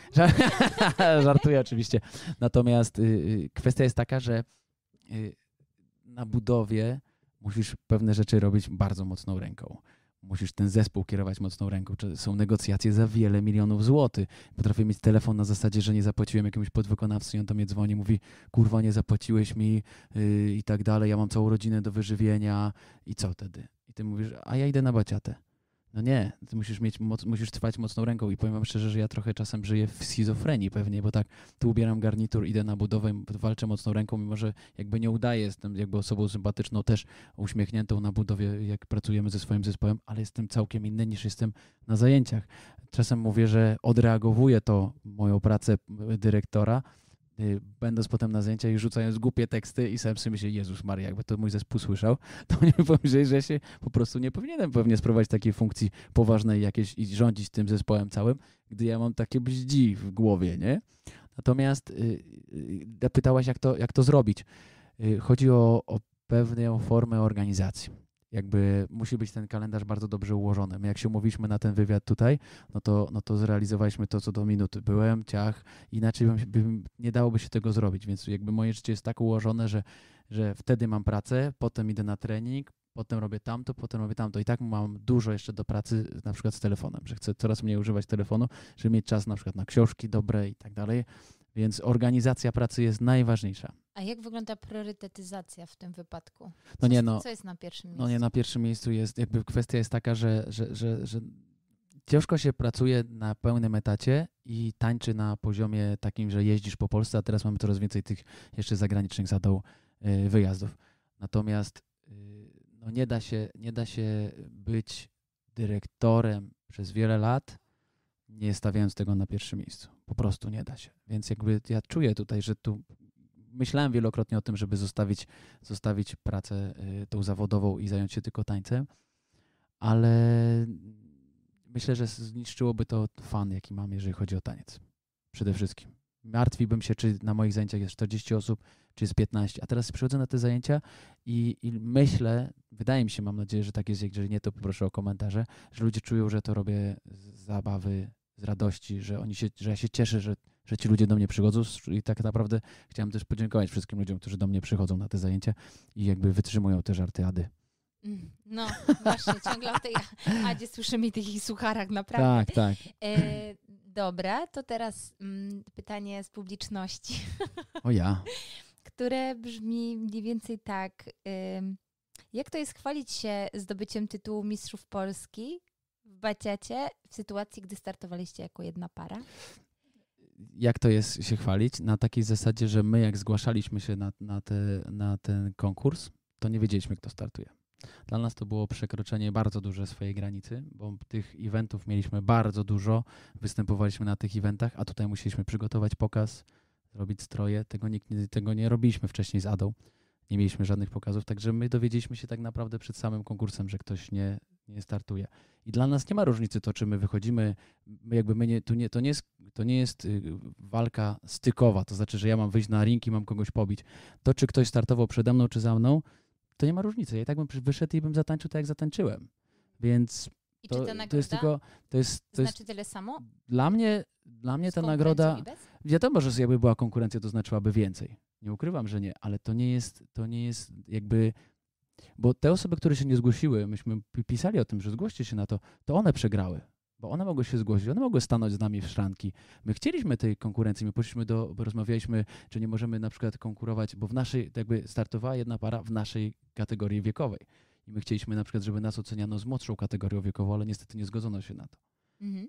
Żartuję oczywiście. Natomiast y, y, kwestia jest taka, że y, na budowie musisz pewne rzeczy robić bardzo mocną ręką. Musisz ten zespół kierować mocną ręką. Są negocjacje za wiele milionów złotych. Potrafię mieć telefon na zasadzie, że nie zapłaciłem jakiemuś podwykonawcy i on do mnie dzwoni, mówi kurwa nie zapłaciłeś mi yy, i tak dalej, ja mam całą rodzinę do wyżywienia i co wtedy? I ty mówisz, a ja idę na baciatę. No nie, ty musisz, mieć moc, musisz trwać mocną ręką i powiem wam szczerze, że ja trochę czasem żyję w schizofrenii pewnie, bo tak tu ubieram garnitur, idę na budowę, walczę mocną ręką, mimo że jakby nie udaję, jestem jakby osobą sympatyczną, też uśmiechniętą na budowie, jak pracujemy ze swoim zespołem, ale jestem całkiem inny niż jestem na zajęciach. Czasem mówię, że odreagowuję to moją pracę dyrektora, Y, będąc potem na zajęciach i rzucając głupie teksty i sam sobie myślę, Jezus Maria, jakby to mój zespół słyszał, to nie pomyśleli, że się po prostu nie powinienem pewnie sprowadzić takiej funkcji poważnej jakieś i rządzić tym zespołem całym, gdy ja mam takie bździ w głowie, nie? Natomiast y, y, y pytałaś, jak to, jak to zrobić. Y, chodzi o, o pewną formę organizacji jakby musi być ten kalendarz bardzo dobrze ułożony. My jak się umówiliśmy na ten wywiad tutaj, no to, no to zrealizowaliśmy to co do minuty. Byłem, ciach, inaczej bym, bym, nie dałoby się tego zrobić, więc jakby moje życie jest tak ułożone, że, że wtedy mam pracę, potem idę na trening, potem robię tamto, potem robię tamto. I tak mam dużo jeszcze do pracy na przykład z telefonem, że chcę coraz mniej używać telefonu, żeby mieć czas na przykład na książki dobre i tak dalej, więc organizacja pracy jest najważniejsza. A jak wygląda priorytetyzacja w tym wypadku? No co, no nie, no, co jest na pierwszym miejscu? No nie, na pierwszym miejscu jest, jakby kwestia jest taka, że, że, że, że ciężko się pracuje na pełnym etacie i tańczy na poziomie takim, że jeździsz po Polsce, a teraz mamy coraz więcej tych jeszcze zagranicznych za y, wyjazdów. Natomiast y, no nie, da się, nie da się być dyrektorem przez wiele lat nie stawiając tego na pierwszym miejscu. Po prostu nie da się. Więc jakby ja czuję tutaj, że tu myślałem wielokrotnie o tym, żeby zostawić, zostawić pracę y, tą zawodową i zająć się tylko tańcem, ale myślę, że zniszczyłoby to fan, jaki mam, jeżeli chodzi o taniec. Przede wszystkim. Martwiłbym się, czy na moich zajęciach jest 40 osób, czy jest 15. A teraz przychodzę na te zajęcia i, i myślę, wydaje mi się, mam nadzieję, że tak jest, jeżeli nie, to poproszę o komentarze, że ludzie czują, że to robię zabawy radości, że, oni się, że ja się cieszę, że, że ci ludzie do mnie przychodzą i tak naprawdę chciałem też podziękować wszystkim ludziom, którzy do mnie przychodzą na te zajęcia i jakby wytrzymują te żarty Ady. Mm, no, właśnie, ciągle o tej Adzie słyszymy tych ich sucharach, naprawdę. Tak, tak. E, dobra, to teraz mm, pytanie z publiczności. O ja. Które brzmi mniej więcej tak. Y, jak to jest chwalić się zdobyciem tytułu Mistrzów Polski, baciacie w sytuacji, gdy startowaliście jako jedna para? Jak to jest się chwalić? Na takiej zasadzie, że my jak zgłaszaliśmy się na, na, te, na ten konkurs, to nie wiedzieliśmy, kto startuje. Dla nas to było przekroczenie bardzo duże swojej granicy, bo tych eventów mieliśmy bardzo dużo, występowaliśmy na tych eventach, a tutaj musieliśmy przygotować pokaz, zrobić stroje. Tego, nikt, tego nie robiliśmy wcześniej z Adą. Nie mieliśmy żadnych pokazów, także my dowiedzieliśmy się tak naprawdę przed samym konkursem, że ktoś nie nie startuje. I dla nas nie ma różnicy to, czy my wychodzimy, jakby my nie, tu nie, to, nie jest, to nie jest y, walka stykowa, to znaczy, że ja mam wyjść na ring i mam kogoś pobić. To, czy ktoś startował przede mną, czy za mną, to nie ma różnicy. Ja i tak bym wyszedł i bym zatańczył tak, jak zatańczyłem. Więc I to, to jest tylko... To jest, to znaczy jest, tyle samo? Dla mnie, dla mnie ta nagroda... Wiadomo, że jakby była konkurencja, to znaczyłaby więcej. Nie ukrywam, że nie, ale to nie jest, to nie jest jakby bo te osoby, które się nie zgłosiły, myśmy pisali o tym, że zgłoście się na to, to one przegrały, bo one mogły się zgłosić, one mogły stanąć z nami w szranki. My chcieliśmy tej konkurencji, my poszliśmy do, rozmawialiśmy, czy nie możemy na przykład konkurować, bo w naszej, jakby startowała jedna para w naszej kategorii wiekowej. I my chcieliśmy na przykład, żeby nas oceniano z młodszą kategorią wiekową, ale niestety nie zgodzono się na to. Mhm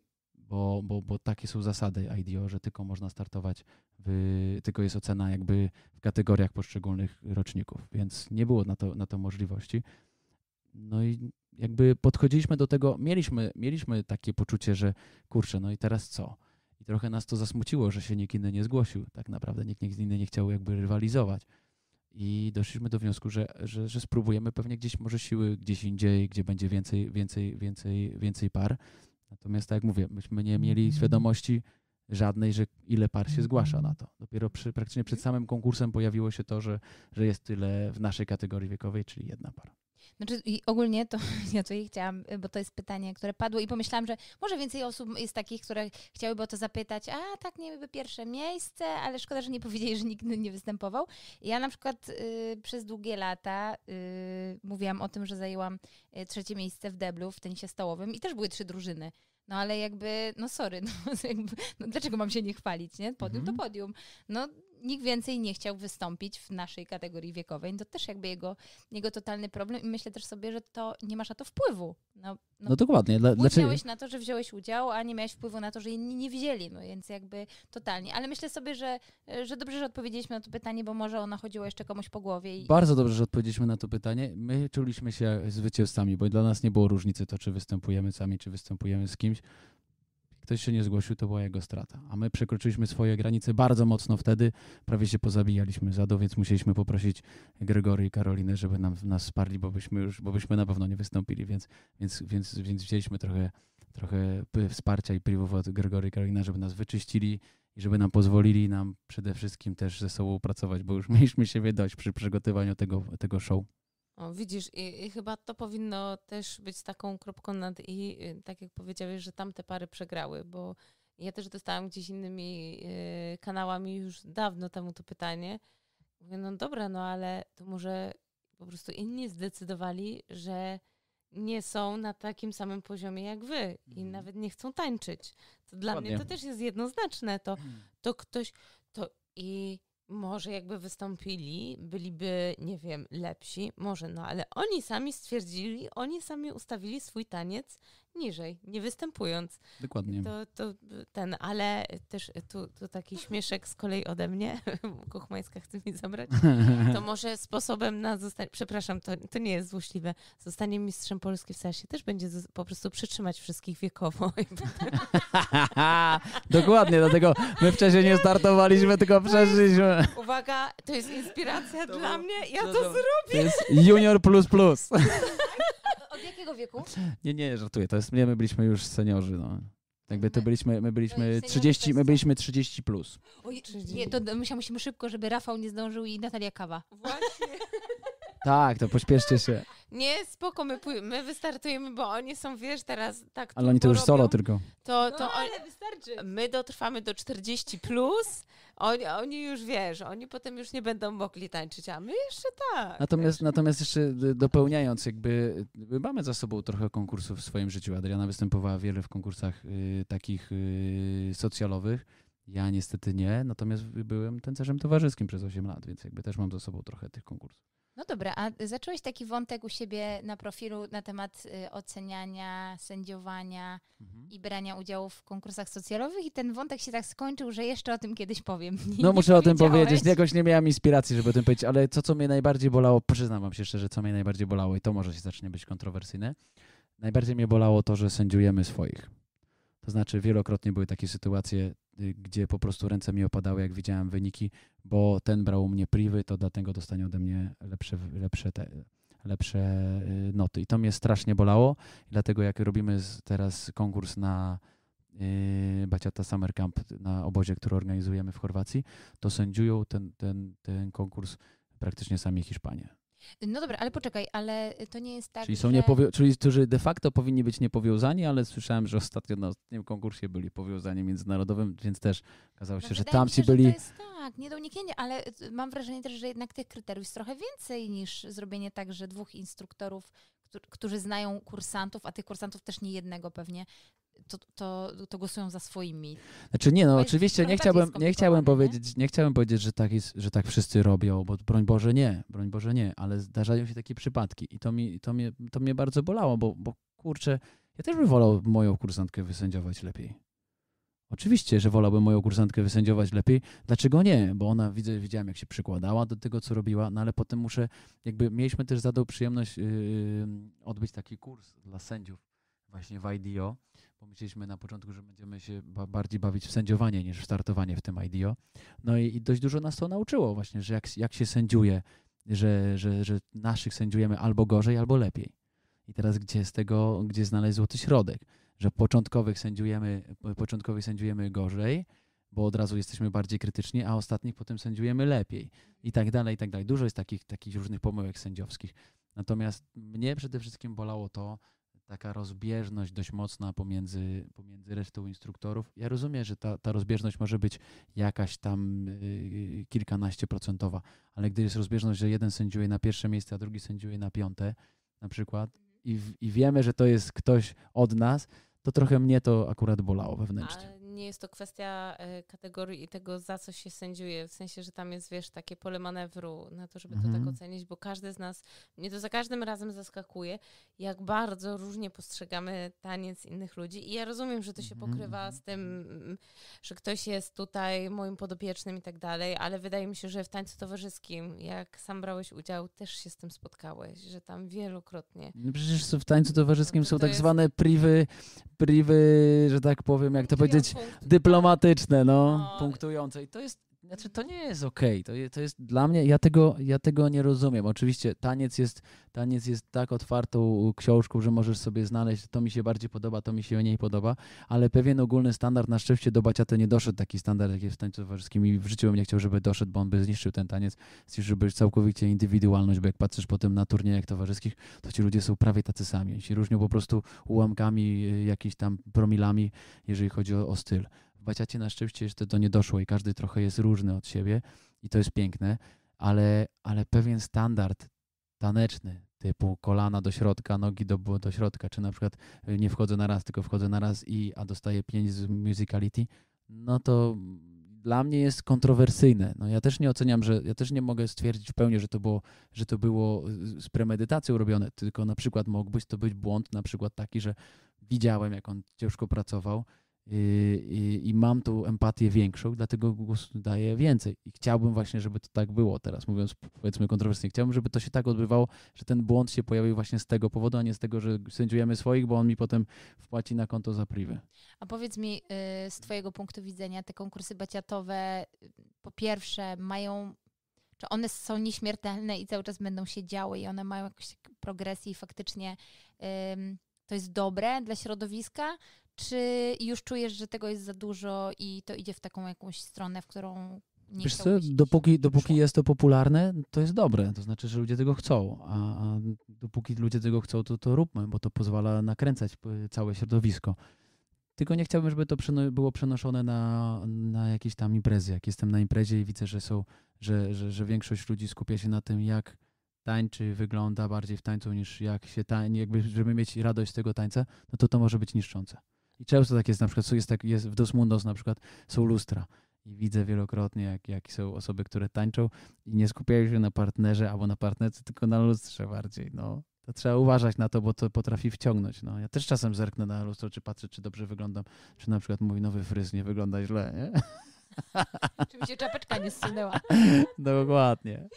bo, bo, bo takie są zasady IDO, że tylko można startować, w, tylko jest ocena jakby w kategoriach poszczególnych roczników, więc nie było na to, na to możliwości. No i jakby podchodziliśmy do tego, mieliśmy, mieliśmy takie poczucie, że kurczę, no i teraz co? I trochę nas to zasmuciło, że się nikt inny nie zgłosił, tak naprawdę nikt, nikt inny nie chciał jakby rywalizować. I doszliśmy do wniosku, że, że, że spróbujemy pewnie gdzieś może siły gdzieś indziej, gdzie będzie więcej, więcej, więcej, więcej par Natomiast tak jak mówię, myśmy nie mieli mhm. świadomości żadnej, że ile par się zgłasza mhm. na to. Dopiero przy, praktycznie przed samym konkursem pojawiło się to, że, że jest tyle w naszej kategorii wiekowej, czyli jedna para. Znaczy, i ogólnie to ja tutaj chciałam, bo to jest pytanie, które padło i pomyślałam, że może więcej osób jest takich, które chciałyby o to zapytać, a tak niby pierwsze miejsce, ale szkoda, że nie powiedzieli, że nikt nie występował. Ja na przykład y, przez długie lata y, mówiłam o tym, że zajęłam y, trzecie miejsce w deblu w tenisie stołowym i też były trzy drużyny. No ale jakby, no sorry, no, jakby, no dlaczego mam się nie chwalić, nie? Podium mm. to mhm. podium. No nikt więcej nie chciał wystąpić w naszej kategorii wiekowej. to też jakby jego, jego totalny problem i myślę też sobie, że to nie masz na to wpływu. No, no, no dokładnie. Dla, dlaczego? Miałeś znaczy- na to, że wziąłeś udział, a nie miałeś wpływu na to, że inni nie wzięli, no więc jakby totalnie. Ale myślę sobie, że, że dobrze, że odpowiedzieliśmy na to pytanie, bo może ono chodziło jeszcze komuś po głowie. I... Bardzo dobrze, że odpowiedzieliśmy na to pytanie. My czuliśmy się zwycięzcami, bo dla nas nie było różnicy to, czy występujemy sami, czy występujemy z kimś ktoś się nie zgłosił, to była jego strata. A my przekroczyliśmy swoje granice bardzo mocno wtedy, prawie się pozabijaliśmy za to, więc musieliśmy poprosić Gregory i Karolinę, żeby nam, nas wsparli, bo byśmy już, bo byśmy na pewno nie wystąpili, więc, więc, więc, więc wzięliśmy trochę, trochę wsparcia i privów od Gregory i Karolina, żeby nas wyczyścili i żeby nam pozwolili nam przede wszystkim też ze sobą pracować, bo już mieliśmy siebie dość przy przygotowaniu tego, tego show. O, widzisz, i, i, chyba to powinno też być taką kropką nad i, y, tak jak powiedziałeś, że tamte pary przegrały, bo ja też dostałam gdzieś innymi y, kanałami już dawno temu to pytanie. Mówię, no dobra, no ale to może po prostu inni zdecydowali, że nie są na takim samym poziomie jak wy mm. i mhm. nawet nie chcą tańczyć. To dla Ładnie. mnie to też jest jednoznaczne. To, mhm. to ktoś, to i może jakby wystąpili, byliby, nie wiem, lepsi, może no, ale oni sami stwierdzili, oni sami ustawili swój taniec niżej, nie występując. Dokładnie. To, to ten, ale też tu, tu taki śmieszek z kolei ode mnie, Kuchmańska chce mi zabrać, to może sposobem na zostanie, przepraszam, to, to nie jest złośliwe, zostanie mistrzem Polski w salsie, też będzie po prostu przytrzymać wszystkich wiekowo. Dokładnie, dlatego my wcześniej nie startowaliśmy, tylko przeszliśmy. Uwaga, to jest inspiracja to, dla mnie, ja to, to, zrobię. To jest junior plus plus. Od jakiego wieku? Znaczy, nie, nie, żartuję. To jest, nie, my byliśmy już seniorzy, no. Jakby to byliśmy, my byliśmy 30, my byliśmy 30 plus. Oj, nie, to d- się musimy szybko, żeby Rafał nie zdążył i Natalia Kawa. Właśnie. Tak, to pośpieszcie się. Nie, spoko, my, my wystartujemy, bo oni są, wiesz, teraz tak Ale oni to już solo tylko. To, no, to No, ale wystarczy. my dotrwamy do 40 plus, oni, oni już, wiesz, oni potem już nie będą mogli tańczyć, a my jeszcze tak. Natomiast, natomiast jeszcze dopełniając, jakby my mamy za sobą trochę konkursów w swoim życiu. Adriana występowała wiele w konkursach y, takich y, socjalowych. Ja niestety nie, natomiast byłem tancerzem towarzyskim przez 8 lat, więc jakby też mam za sobą trochę tych konkursów. No dobra, a zacząłeś taki wątek u siebie na profilu na temat y, oceniania, sędziowania mhm. i brania udziału w konkursach socjalowych i ten wątek się tak skończył, że jeszcze o tym kiedyś powiem. Nie, no nie muszę o tym powiedzieć, jakoś nie miałam inspiracji, żeby o tym powiedzieć, ale to, co mnie najbardziej bolało, przyznam wam się szczerze, co mnie najbardziej bolało i to może się zacznie być kontrowersyjne, najbardziej mnie bolało to, że sędziujemy swoich. To znaczy wielokrotnie były takie sytuacje, Y, gdzie po prostu ręce mi opadały, jak widziałem wyniki, bo ten brał u mnie privy, to dlatego dostanie ode mnie lepsze, lepsze, te, lepsze y, noty. I to mnie strasznie bolało, dlatego jak robimy teraz konkurs na yy, Baciata Summer Camp na obozie, który organizujemy w Chorwacji, to sędziują ten, ten, ten konkurs praktycznie sami Hiszpanie. No dobra, ale poczekaj, ale to nie jest tak, Czyli są że... czyli którzy de facto powinni być niepowiązani, ale słyszałem, że ostatnio na ostatnim konkursie byli powiązani międzynarodowym, więc też okazało się, no, że tamci się, byli... to jest tak, nie do uniknięcia, ale e, mam wrażenie też, że jednak tych kryteriów jest trochę więcej niż zrobienie tak, że dwóch instruktorów którzy znają kursantów, a tych kursantów też nie jednego pewnie, to, to, to, głosują za swoimi. Znaczy nie, no oczywiście nie chciałbym, nie chciałbym powiedzieć, nie? nie chciałbym powiedzieć, że tak jest, że tak wszyscy robią, bo broń Boże nie, broń Boże nie, ale zdarzają się takie przypadki i to, mi, to, mnie, to mnie bardzo bolało, bo, bo kurczę, ja też bym wolał moją kursantkę wysędziować lepiej. Oczywiście, że wolałbym moją kursantkę wysędziować lepiej. Dlaczego nie? Bo ona, widzę, widziałem, jak się przykładała do tego, co robiła, no ale potem muszę, jakby mieliśmy też za tą przyjemność yy, odbyć taki kurs dla sędziów właśnie w IDO, pomyśleliśmy na początku, że będziemy się ba bardziej bawić w sędziowanie niż w startowanie w tym IDO. No i, i, dość dużo nas to nauczyło właśnie, że jak, jak się sędziuje, że, że, że naszych sędziujemy albo gorzej, albo lepiej. I teraz gdzie z tego, gdzie znaleźć złoty środek, że początkowych sędziujemy, początkowych sędziujemy gorzej, bo od razu jesteśmy bardziej krytyczni, a ostatnich potem sędziujemy lepiej i tak dalej, i tak dalej. Dużo jest takich, takich różnych pomyłek sędziowskich. Natomiast mnie przede wszystkim bolało to, taka rozbieżność dość mocna pomiędzy, pomiędzy resztą instruktorów. Ja rozumiem, że ta, ta rozbieżność może być jakaś tam yy, kilkanaście procentowa, ale gdy jest rozbieżność, że jeden sędziuje na pierwsze miejsce, a drugi sędziuje na piąte na przykład mhm. i, w, i wiemy, że to jest ktoś od nas, to trochę mnie to akurat bolało wewnętrznie. Ale nie jest to kwestia e, kategorii i tego, za co się sędziuje, w sensie, że tam jest, wiesz, takie pole manewru na to, żeby mhm. to tak mhm. ocenić, bo każdy z nas, mnie to za każdym razem zaskakuje, jak bardzo różnie postrzegamy taniec innych ludzi i ja rozumiem, że to się mhm, pokrywa mhm, z tym, że ktoś jest tutaj moim podopiecznym i tak dalej, ale wydaje mi się, że w tańcu towarzyskim, jak sam brałeś udział, też się z tym spotkałeś, że tam wielokrotnie. No przecież w tańcu towarzyskim to są tak jest... zwane privy, priwy, że tak powiem, jak to powiedzieć, dyplomatyczne, no, no, punktujące. I to jest znaczy, to nie jest okej. Okay. To, to jest dla mnie, ja tego, ja tego nie rozumiem. Oczywiście taniec jest, taniec jest tak otwartą książką, że możesz sobie znaleźć, to mi się bardziej podoba, to mi się mniej podoba, ale pewien ogólny standard, na szczęście do Baciaty nie doszedł taki standard, jak jest w tańcu towarzyskim i w życiu bym nie chciał, żeby doszedł, bo on by zniszczył ten taniec, być całkowicie indywidualność, bo jak patrzysz potem na turniejach towarzyskich, to ci ludzie są prawie tacy sami. Oni się różnią po prostu ułamkami, y, jakimiś tam promilami, jeżeli chodzi o, o styl baciacie na szczęście jeszcze to nie doszło i każdy trochę jest różny od siebie i to jest piękne, ale, ale pewien standard taneczny, typu kolana do środka, nogi do, do środka, czy na przykład y, nie wchodzę na raz, tylko wchodzę na raz i a dostaję pięć z musicality, no to dla mnie jest kontrowersyjne. No ja też nie oceniam, że ja też nie mogę stwierdzić w pełni, że to było, że to było y, z premedytacją robione, tylko na przykład mógłbyś to być błąd, na przykład taki, że widziałem, jak on ciężko pracował, i, i, mam tą empatię większą, dlatego głos daje więcej. I chciałbym właśnie, żeby to tak było teraz, mówiąc powiedzmy kontrowersyjnie. Chciałbym, żeby to się tak odbywało, że ten błąd się pojawił właśnie z tego powodu, a nie z tego, że sędziujemy swoich, bo on mi potem wpłaci na konto za privy. A powiedz mi y, z twojego punktu widzenia, te konkursy baciatowe y, po pierwsze mają czy one są nieśmiertelne i cały czas będą się działy i one mają jakąś progresję i faktycznie ym, to jest dobre dla środowiska, czy już czujesz, że tego jest za dużo i to idzie w taką jakąś stronę, w którą nie Wiesz co, dopóki, dopóki jest to popularne, to jest dobre. To znaczy, że ludzie tego chcą. A, a dopóki ludzie tego chcą, to to róbmy, bo to pozwala nakręcać e, całe środowisko. Tylko nie chciałbym, żeby to przeno było przenoszone na, na jakieś tam imprezy. Jak jestem na imprezie i widzę, że są, że, że, że większość ludzi skupia się na tym, jak tańczy, wygląda bardziej w tańcu niż jak się tańczy, jakby, żeby mieć radość z tego tańca, no to to może być niszczące. I często tak jest, na przykład jest, tak, jest w Dos Mundos na przykład są lustra i widzę wielokrotnie, jak, jak są osoby, które tańczą i nie skupiają się na partnerze albo na partnerce, tylko na lustrze bardziej, no. To trzeba uważać na to, bo to potrafi wciągnąć. No. Ja też czasem zerknę na lustro, czy patrzę, czy dobrze wyglądam, czy na przykład mój nowy fryz nie wygląda źle, nie? Czy mi się czapeczka nie zsunęła. Dokładnie.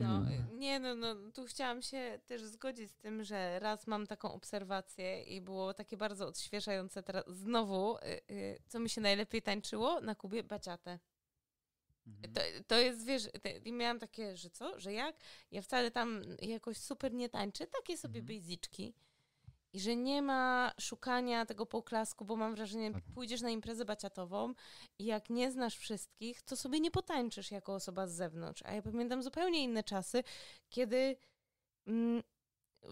No, mhm. nie, no, no, tu chciałam się też zgodzić z tym, że raz mam taką obserwację i było takie bardzo odświeżające teraz znowu, y, y, co mi się najlepiej tańczyło na Kubie, baciatę. Mhm. To, to jest, wiesz, i miałam takie, że co, że jak? Ja wcale tam jakoś super nie tańczę, takie sobie mhm. bejziczki i że nie ma szukania tego poklasku, bo mam wrażenie, tak. pójdziesz na imprezę baciatową i jak nie znasz wszystkich, to sobie nie potańczysz jako osoba z zewnątrz. A ja pamiętam zupełnie inne czasy, kiedy mm,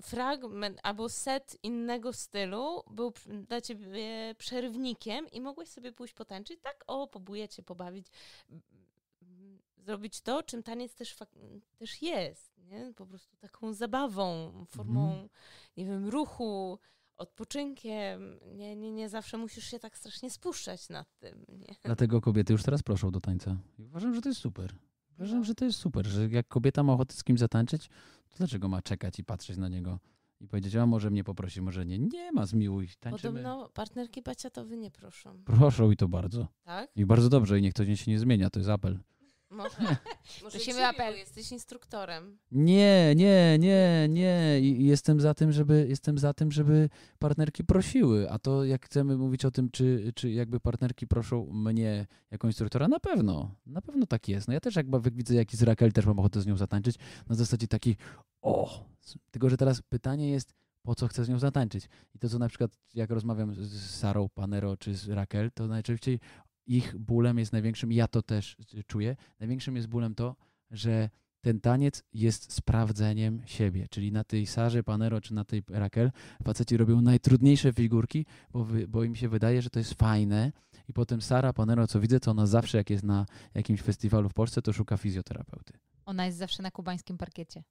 fragment albo set innego stylu był dla ciebie przerwnikiem i mogłeś sobie pójść potańczyć, tak o, pobuje cię, pobawić, zrobić to, czym taniec też, też jest, nie? Po prostu taką zabawą, formą, mhm. nie wiem, ruchu, odpoczynkiem. Nie, nie, nie zawsze musisz się tak strasznie spuszczać nad tym, nie? Dlatego kobiety już teraz proszą do tańca. I uważam, że to jest super. Uważam, no. że to jest super, że jak kobieta ma ochotę z kim zatańczyć, to dlaczego ma czekać i patrzeć na niego? I powiedzieć, a może mnie poprosi, może nie. Nie ma, zmiłuj, tańczymy. Podobno partnerki baciatowy nie proszą. Proszą i to bardzo. Tak? I bardzo dobrze i niech to się nie zmienia, to jest apel. Może, może się apel. jesteś instruktorem. Nie, nie, nie, nie. jestem za tym, żeby jestem za tym, żeby partnerki prosiły. A to jak chcemy mówić o tym, czy, czy jakby partnerki proszą mnie jako instruktora, na pewno. Na pewno tak jest. No ja też jakby widzę jakiś Rakel, też mam ochotę z nią zatańczyć. Na no zasadzie taki o! Tylko, że teraz pytanie jest, po co chcę z nią zatańczyć. I to, co na przykład jak rozmawiam z Sarą Panero czy z Rakel, to najczęściej ich bólem jest największym, ja to też y, czuję, największym jest bólem to, że ten taniec jest sprawdzeniem siebie, czyli na tej Sarze Panero czy na tej Raquel faceci robią najtrudniejsze figurki, bo, wy, bo im się wydaje, że to jest fajne i potem Sara Panero, co widzę, to ona zawsze jak jest na jakimś festiwalu w Polsce, to szuka fizjoterapeuty. Ona jest zawsze na kubańskim parkiecie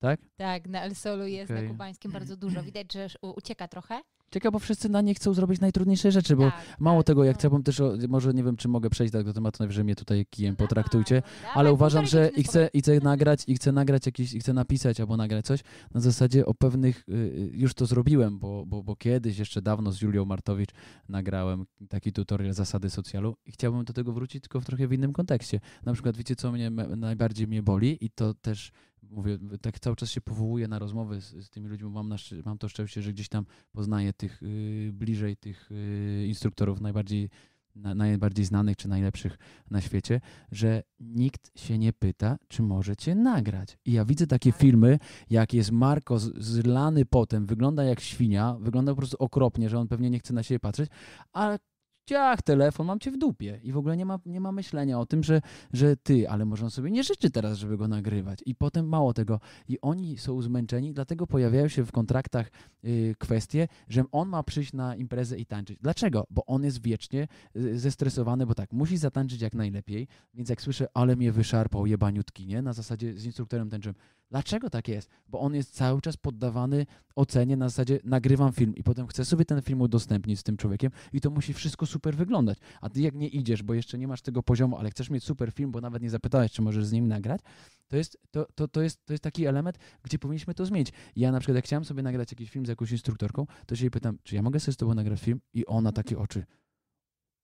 tak? Tak, na El Solu jest okay. na kubańskim bardzo dużo. Widać, że ucieka trochę. Cieka, bo wszyscy na nie chcą zrobić najtrudniejsze rzeczy, bo tak, mało tak, tego, jak no. chciałbym też, o, może nie wiem, czy mogę przejść tak do tematu, najwyżej mnie tutaj kijem no, potraktujcie, no, ale uważam, że i chcę, i chcę nagrać, i chcę nagrać jakieś, i chcę napisać albo nagrać coś na zasadzie o pewnych, y, y, już to zrobiłem, bo, bo, bo kiedyś, jeszcze dawno z Julią Martowicz nagrałem taki tutorial zasady socjalu i chciałbym do tego wrócić, tylko w trochę w innym kontekście. Na przykład, wiecie, co mnie najbardziej mnie boli i to też mówię, tak cały czas się powołuję na rozmowy z, z tymi ludźmi. Mam, na, mam to szczęście, że gdzieś tam poznaję tych y, bliżej tych y, instruktorów najbardziej, na, najbardziej znanych czy najlepszych na świecie, że nikt się nie pyta, czy możecie nagrać. I ja widzę takie tak. filmy, jak jest Marko zlany potem, wygląda jak świnia, wygląda po prostu okropnie, że on pewnie nie chce na siebie patrzeć, ale ciach, telefon, mam cię w dupie. I w ogóle nie ma, nie ma myślenia o tym, że, że ty, ale może on sobie nie życzy teraz, żeby go nagrywać. I potem mało tego. I oni są zmęczeni, dlatego pojawiają się w kontraktach y, kwestie, że on ma przyjść na imprezę i tańczyć. Dlaczego? Bo on jest wiecznie y, zestresowany, bo tak, musi zatańczyć jak najlepiej, więc jak słyszę, ale mnie wyszarpał jebaniutki, nie? Na zasadzie z instruktorem tańczyłem, Dlaczego tak jest? Bo on jest cały czas poddawany ocenie na zasadzie nagrywam film i potem chcę sobie ten film udostępnić z tym człowiekiem i to musi wszystko super wyglądać. A ty jak nie idziesz, bo jeszcze nie masz tego poziomu, ale chcesz mieć super film, bo nawet nie zapytałeś, czy możesz z nim nagrać, to jest, to, to, to jest, to jest taki element, gdzie powinniśmy to zmienić. Ja na przykład jak chciałem sobie nagrać jakiś film z jakąś instruktorką, to się jej pytam, czy ja mogę sobie z tobą nagrać film? I ona takie oczy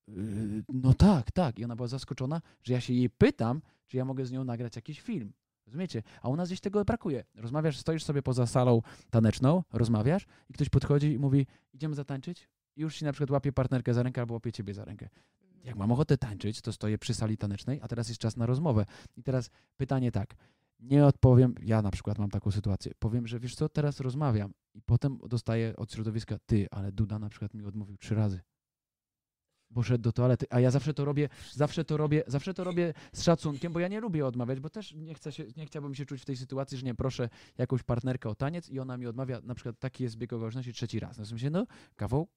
yy, no tak, tak. I ona była zaskoczona, że ja się jej pytam, czy ja mogę z nią nagrać jakiś film. Rozumiecie? A u nas gdzieś tego brakuje. Rozmawiasz, stoisz sobie poza salą taneczną, rozmawiasz i ktoś podchodzi i mówi, idziemy zatańczyć? I już ci na przykład łapie partnerkę za rękę albo łapie ciebie za rękę. Jak mam ochotę tańczyć, to stoję przy sali tanecznej, a teraz jest czas na rozmowę. I teraz pytanie tak. Nie odpowiem, ja na przykład mam taką sytuację. Powiem, że wiesz co, teraz rozmawiam i potem dostaję od środowiska ty, ale Duda na przykład mi odmówił trzy razy bo szedł do toalety. A ja zawsze to robię, zawsze to robię, zawsze to robię z szacunkiem, bo ja nie lubię odmawiać, bo też nie, chcę się, nie chciałbym się czuć w tej sytuacji, że nie proszę jakąś partnerkę o taniec i ona mi odmawia, na przykład taki jest bieg okoliczności trzeci raz. No w sensie, no, kawał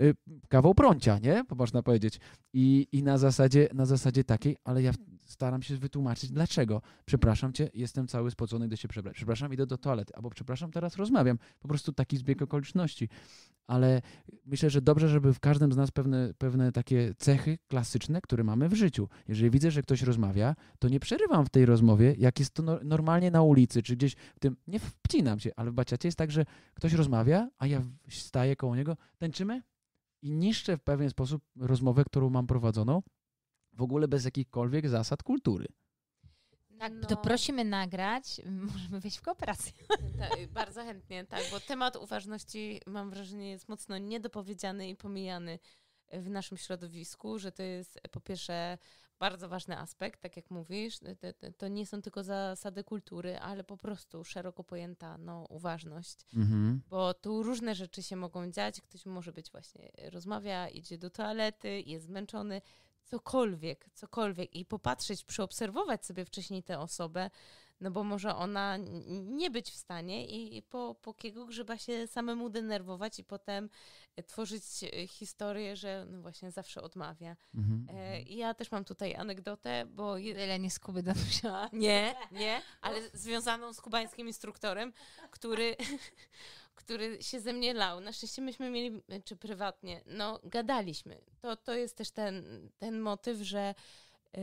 y, kawał prącia, nie? Można powiedzieć. I, i na, zasadzie, na zasadzie takiej, ale ja staram się wytłumaczyć, dlaczego. Przepraszam cię, jestem cały spocony, gdy się przebrać. Przepraszam, idę do toalety. Albo przepraszam, teraz rozmawiam. Po prostu taki zbieg okoliczności. Ale myślę, że dobrze, żeby w każdym z nas pewne, pewne takie cechy klasyczne, które mamy w życiu. Jeżeli widzę, że ktoś rozmawia, to nie przerywam w tej rozmowie, jak jest to no, normalnie na ulicy, czy gdzieś w tym, nie wcinam się, ale w baciacie jest tak, że ktoś rozmawia, a ja staję koło niego, tańczymy i niszczę w pewien sposób rozmowę, którą mam prowadzoną, w ogóle bez jakichkolwiek zasad kultury. Tak, no. to prosimy nagrać, możemy wejść w kooperację. Tak, bardzo chętnie, tak, bo temat uważności mam wrażenie jest mocno niedopowiedziany i pomijany w naszym środowisku, że to jest po pierwsze bardzo ważny aspekt, tak jak mówisz, to, to nie są tylko zasady kultury, ale po prostu szeroko pojęta no, uważność, mhm. bo tu różne rzeczy się mogą dziać, ktoś może być właśnie, rozmawia, idzie do toalety, jest zmęczony, cokolwiek, cokolwiek i popatrzeć, przeobserwować sobie wcześniej tę osobę, no bo może ona nie być w stanie i po, po kiego grzyba się samemu denerwować i potem e, tworzyć e, historię, że no właśnie zawsze odmawia. Mhm. E, mhm. ja też mam tutaj anegdotę, bo... Tyle nie z Kuby Danusia. Nie, nie, ale związaną z kubańskim instruktorem, który który się ze mnie lał. Na szczęście myśmy mieli, czy prywatnie, no gadaliśmy. To, to jest też ten, ten motyw, że y,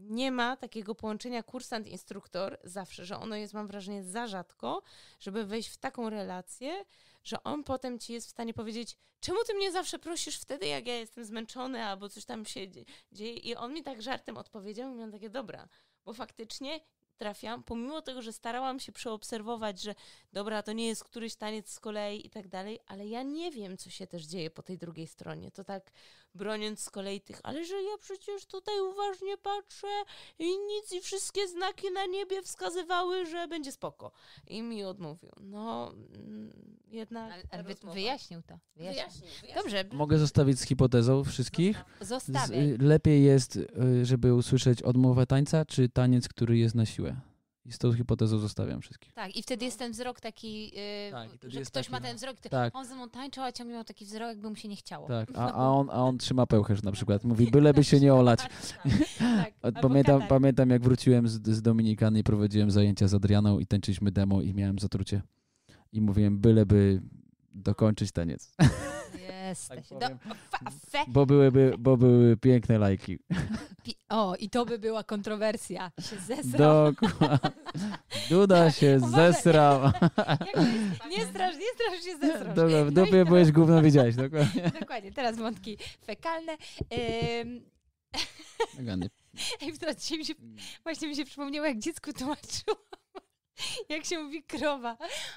nie ma takiego połączenia kursant-instruktor zawsze, że ono jest, mam wrażenie, za rzadko, żeby wejść w taką relację, że on potem ci jest w stanie powiedzieć, czemu ty mnie zawsze prosisz wtedy, jak ja jestem zmęczony albo coś tam się dzieje. I on mi tak żartem odpowiedział i miałam takie, dobra, bo faktycznie trafiam, pomimo tego, że starałam się przeobserwować, że dobra, to nie jest któryś taniec z kolei i tak dalej, ale ja nie wiem, co się też dzieje po tej drugiej stronie. To tak broniąc z kolei tych, ale że ja przecież tutaj uważnie patrzę i nic, i wszystkie znaki na niebie wskazywały, że będzie spoko. I mi odmówił. No, mm, jednak... Ale, ale wyjaśnił to. Wyjaśnił. Wyjaśnił, wyjaśnił. Dobrze. Mogę zostawić z hipotezą wszystkich? Zostawię. Z, y, lepiej jest, y, żeby usłyszeć odmowę tańca, czy taniec, który jest na siłę? I z tą hipotezą zostawiam wszystkich. Tak, i wtedy jest ten wzrok taki, yy, tak, że ktoś taki, ma no. ten wzrok, ty, tak. on ze mną tańczył, a ciągle miał taki wzrok, jakby mu się nie chciało. Tak, a, no. a, on, a on trzyma pęcherz na przykład, mówi, byleby się nie tak, olać. tak, pamiętam, pamiętam, jak wróciłem z, z Dominikany i prowadziłem zajęcia z Adrianą i tańczyliśmy demo i miałem zatrucie. I mówiłem, byleby dokończyć taniec. Jesteś. Tak do, bo, byłyby, bo były piękne lajki. O, i to by była kontrowersja. Się zesrał. Dokładnie. Duda tak. się zesrał. Nie, strasz, nie strasz się zesrał. Dobra, w no dupie no byłeś gówno widziałeś, dokładnie. Dokładnie, teraz wątki fekalne. Ym... Ej, wtrąciłem się, właśnie mi się przypomniało, jak dziecku tłumaczyło Jak się mówi krowa.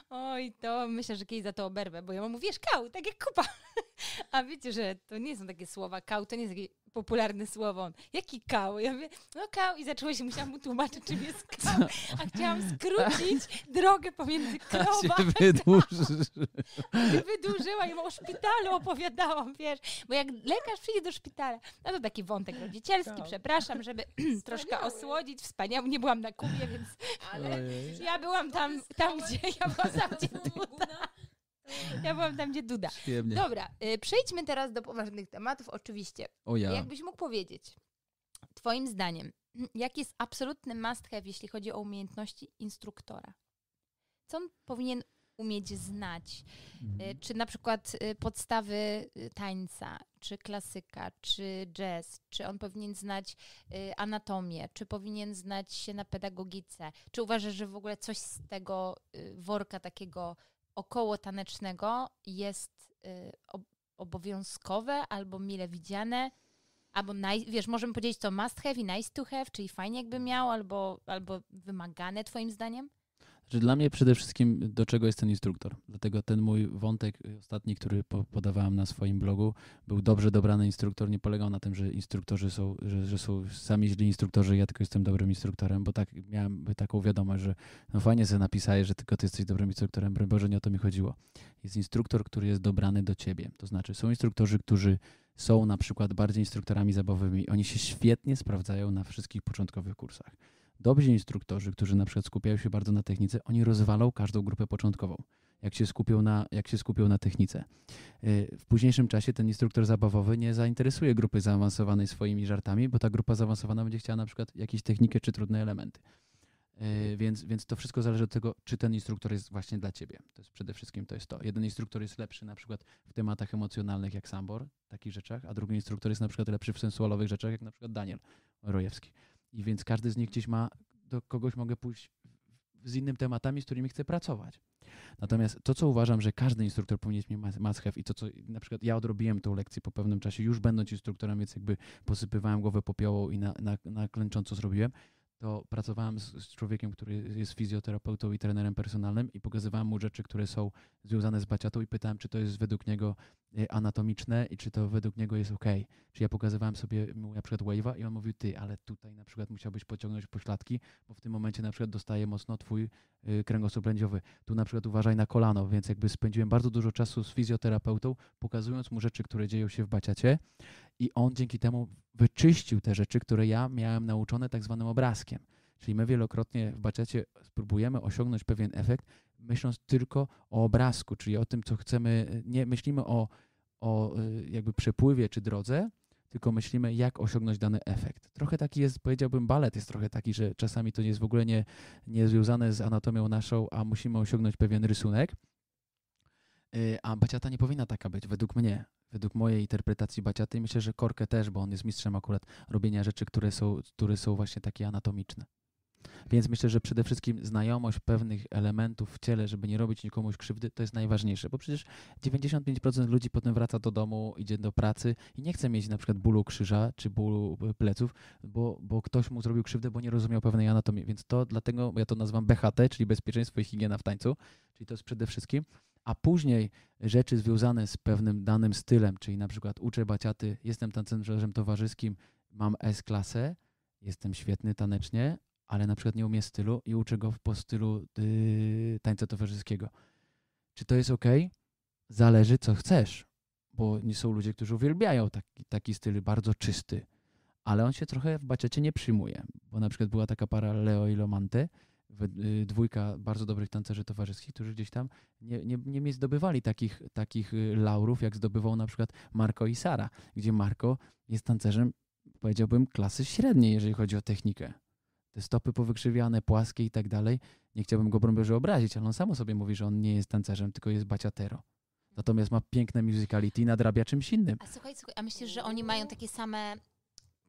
Oj, to myślę, że kiedyś za to oberwę, bo ja mam wiesz, kał, tak jak kupa. A wiecie, że to nie są takie słowa, kał to nie jest takie popularne słowo. Jaki kał? Ja mówię, no kał i zaczęło się, musiałam mu tłumaczyć, czym jest kał. A chciałam skrócić drogę pomiędzy krowami a wydłużysz. Wydłużyła i o szpitalu opowiadałam, wiesz. Bo jak lekarz przyjdzie do szpitala, no to taki wątek rodzicielski, kał. Tak. przepraszam, żeby troszkę osłodzić. Wspaniały, nie byłam na Kubie, więc ale Ojej. ja byłam tam, tam gdzie ja byłam, tam gdzie tutaj. Ja byłam tam, gdzie Duda. Przyjemnie. Dobra, y, przejdźmy teraz do poważnych tematów, oczywiście. O ja. Jakbyś mógł powiedzieć, twoim zdaniem, jaki jest absolutny must have, jeśli chodzi o umiejętności instruktora? Co on powinien umieć znać? Y, mhm. Czy na przykład y, podstawy tańca, czy klasyka, czy jazz? Czy on powinien znać anatomię? Czy powinien znać się na pedagogice? Czy uważasz, że w ogóle coś z tego worka takiego około tanecznego jest y, obowiązkowe albo mile widziane, albo naj, wiesz, możemy powiedzieć to must have i nice to have, czyli fajnie jakby miał, albo, albo wymagane twoim zdaniem? Że znaczy, dla mnie przede wszystkim, do czego jest ten instruktor. Dlatego ten mój wątek y, ostatni, który po podawałem na swoim blogu, był dobrze dobrany instruktor. Nie polegał na tym, że instruktorzy są, że, że są sami źli instruktorzy, ja tylko jestem dobrym instruktorem, bo tak miałem taką wiadomość, że no fajnie sobie napisaje, że tylko ty jesteś dobrym instruktorem, bo Boże, nie o to mi chodziło. Jest instruktor, który jest dobrany do ciebie. To znaczy, są instruktorzy, którzy są na przykład bardziej instruktorami zabawowymi. Oni się świetnie sprawdzają na wszystkich początkowych kursach Dobrzy instruktorzy, którzy na przykład skupiają się bardzo na technice, oni rozwalą każdą grupę początkową, jak się skupią na, jak się skupią na technice. Y, w późniejszym czasie ten instruktor zabawowy nie zainteresuje grupy zaawansowanej swoimi żartami, bo ta grupa zaawansowana będzie chciała na przykład jakieś technikę czy trudne elementy. Y, więc, więc to wszystko zależy od tego, czy ten instruktor jest właśnie dla ciebie. To jest przede wszystkim to jest to. Jeden instruktor jest lepszy na przykład w tematach emocjonalnych jak Sambor, takich rzeczach, a drugi instruktor jest na przykład lepszy w sensualowych rzeczach jak na przykład Daniel Rojewski. I więc każdy z nich gdzieś ma, do kogoś mogę pójść z innymi tematami, z którymi chcę pracować. Natomiast to, co uważam, że każdy instruktor powinien mieć must have i to, co na przykład ja odrobiłem tą lekcję po pewnym czasie, już będąc instruktorem, więc jakby posypywałem głowę popiołą i na, na, na klęcząco zrobiłem, to pracowałem z, z, człowiekiem, który jest fizjoterapeutą i trenerem personalnym i pokazywałem mu rzeczy, które są związane z baciatą i pytałem, czy to jest według niego e, anatomiczne i czy to według niego jest ok. Czy ja pokazywałem sobie mu na przykład wave'a i on mówił, ty, ale tutaj na przykład musiałbyś pociągnąć pośladki, bo w tym momencie na przykład dostaje mocno twój e, kręgosłup lędziowy. Tu na przykład uważaj na kolano, więc jakby spędziłem bardzo dużo czasu z fizjoterapeutą, pokazując mu rzeczy, które dzieją się w baciacie i on dzięki temu wyczyścił te rzeczy, które ja miałem nauczone tak zwanym obrazkiem. Czyli my wielokrotnie w baczecie spróbujemy osiągnąć pewien efekt, myśląc tylko o obrazku, czyli o tym, co chcemy, nie myślimy o, o e, jakby przepływie czy drodze, tylko myślimy, jak osiągnąć dany efekt. Trochę taki jest, powiedziałbym, balet jest trochę taki, że czasami to nie jest w ogóle nie, nie związane z anatomią naszą, a musimy osiągnąć pewien rysunek. E, a baciata nie powinna taka być, według mnie według mojej interpretacji Baciaty i myślę, że Korkę też, bo on jest mistrzem akurat robienia rzeczy, które są, które są właśnie takie anatomiczne. Więc myślę, że przede wszystkim znajomość pewnych elementów w ciele, żeby nie robić nikomuś krzywdy, to jest najważniejsze, bo przecież 95% ludzi potem wraca do domu, idzie do pracy i nie chce mieć na przykład bólu krzyża czy bólu e, pleców, bo, bo ktoś mu zrobił krzywdę, bo nie rozumiał pewnej anatomii. Więc to dlatego ja to nazywam BHT, czyli bezpieczeństwo i higiena w tańcu, czyli to jest przede wszystkim a później rzeczy związane z pewnym danym stylem, czyli na przykład uczę baciaty, jestem tancerzem towarzyskim, mam S-klasę, jestem świetny tanecznie, ale na przykład nie umiem stylu i uczę go po stylu yy, tańca towarzyskiego. Czy to jest ok? Zależy, co chcesz, bo nie są ludzie, którzy uwielbiają taki, taki styl bardzo czysty, ale on się trochę w baciacie nie przyjmuje, bo na przykład była taka para Leo i Lomante, Y, dwójka bardzo dobrych tancerzy towarzyskich, którzy gdzieś tam nie, nie, nie zdobywali takich, takich y, laurów, jak zdobywał na przykład Marco i Sara, gdzie Marco jest tancerzem, powiedziałbym, klasy średniej, jeżeli chodzi o technikę. Te stopy powykrzywiane, płaskie i tak dalej. Nie chciałbym go Brąbierzy obrazić, ale on samo sobie mówi, że on nie jest tancerzem, tylko jest baciatero. Natomiast ma piękne musicality i nadrabia czymś innym. A słuchaj, słuchaj, a myślisz, że oni mają takie same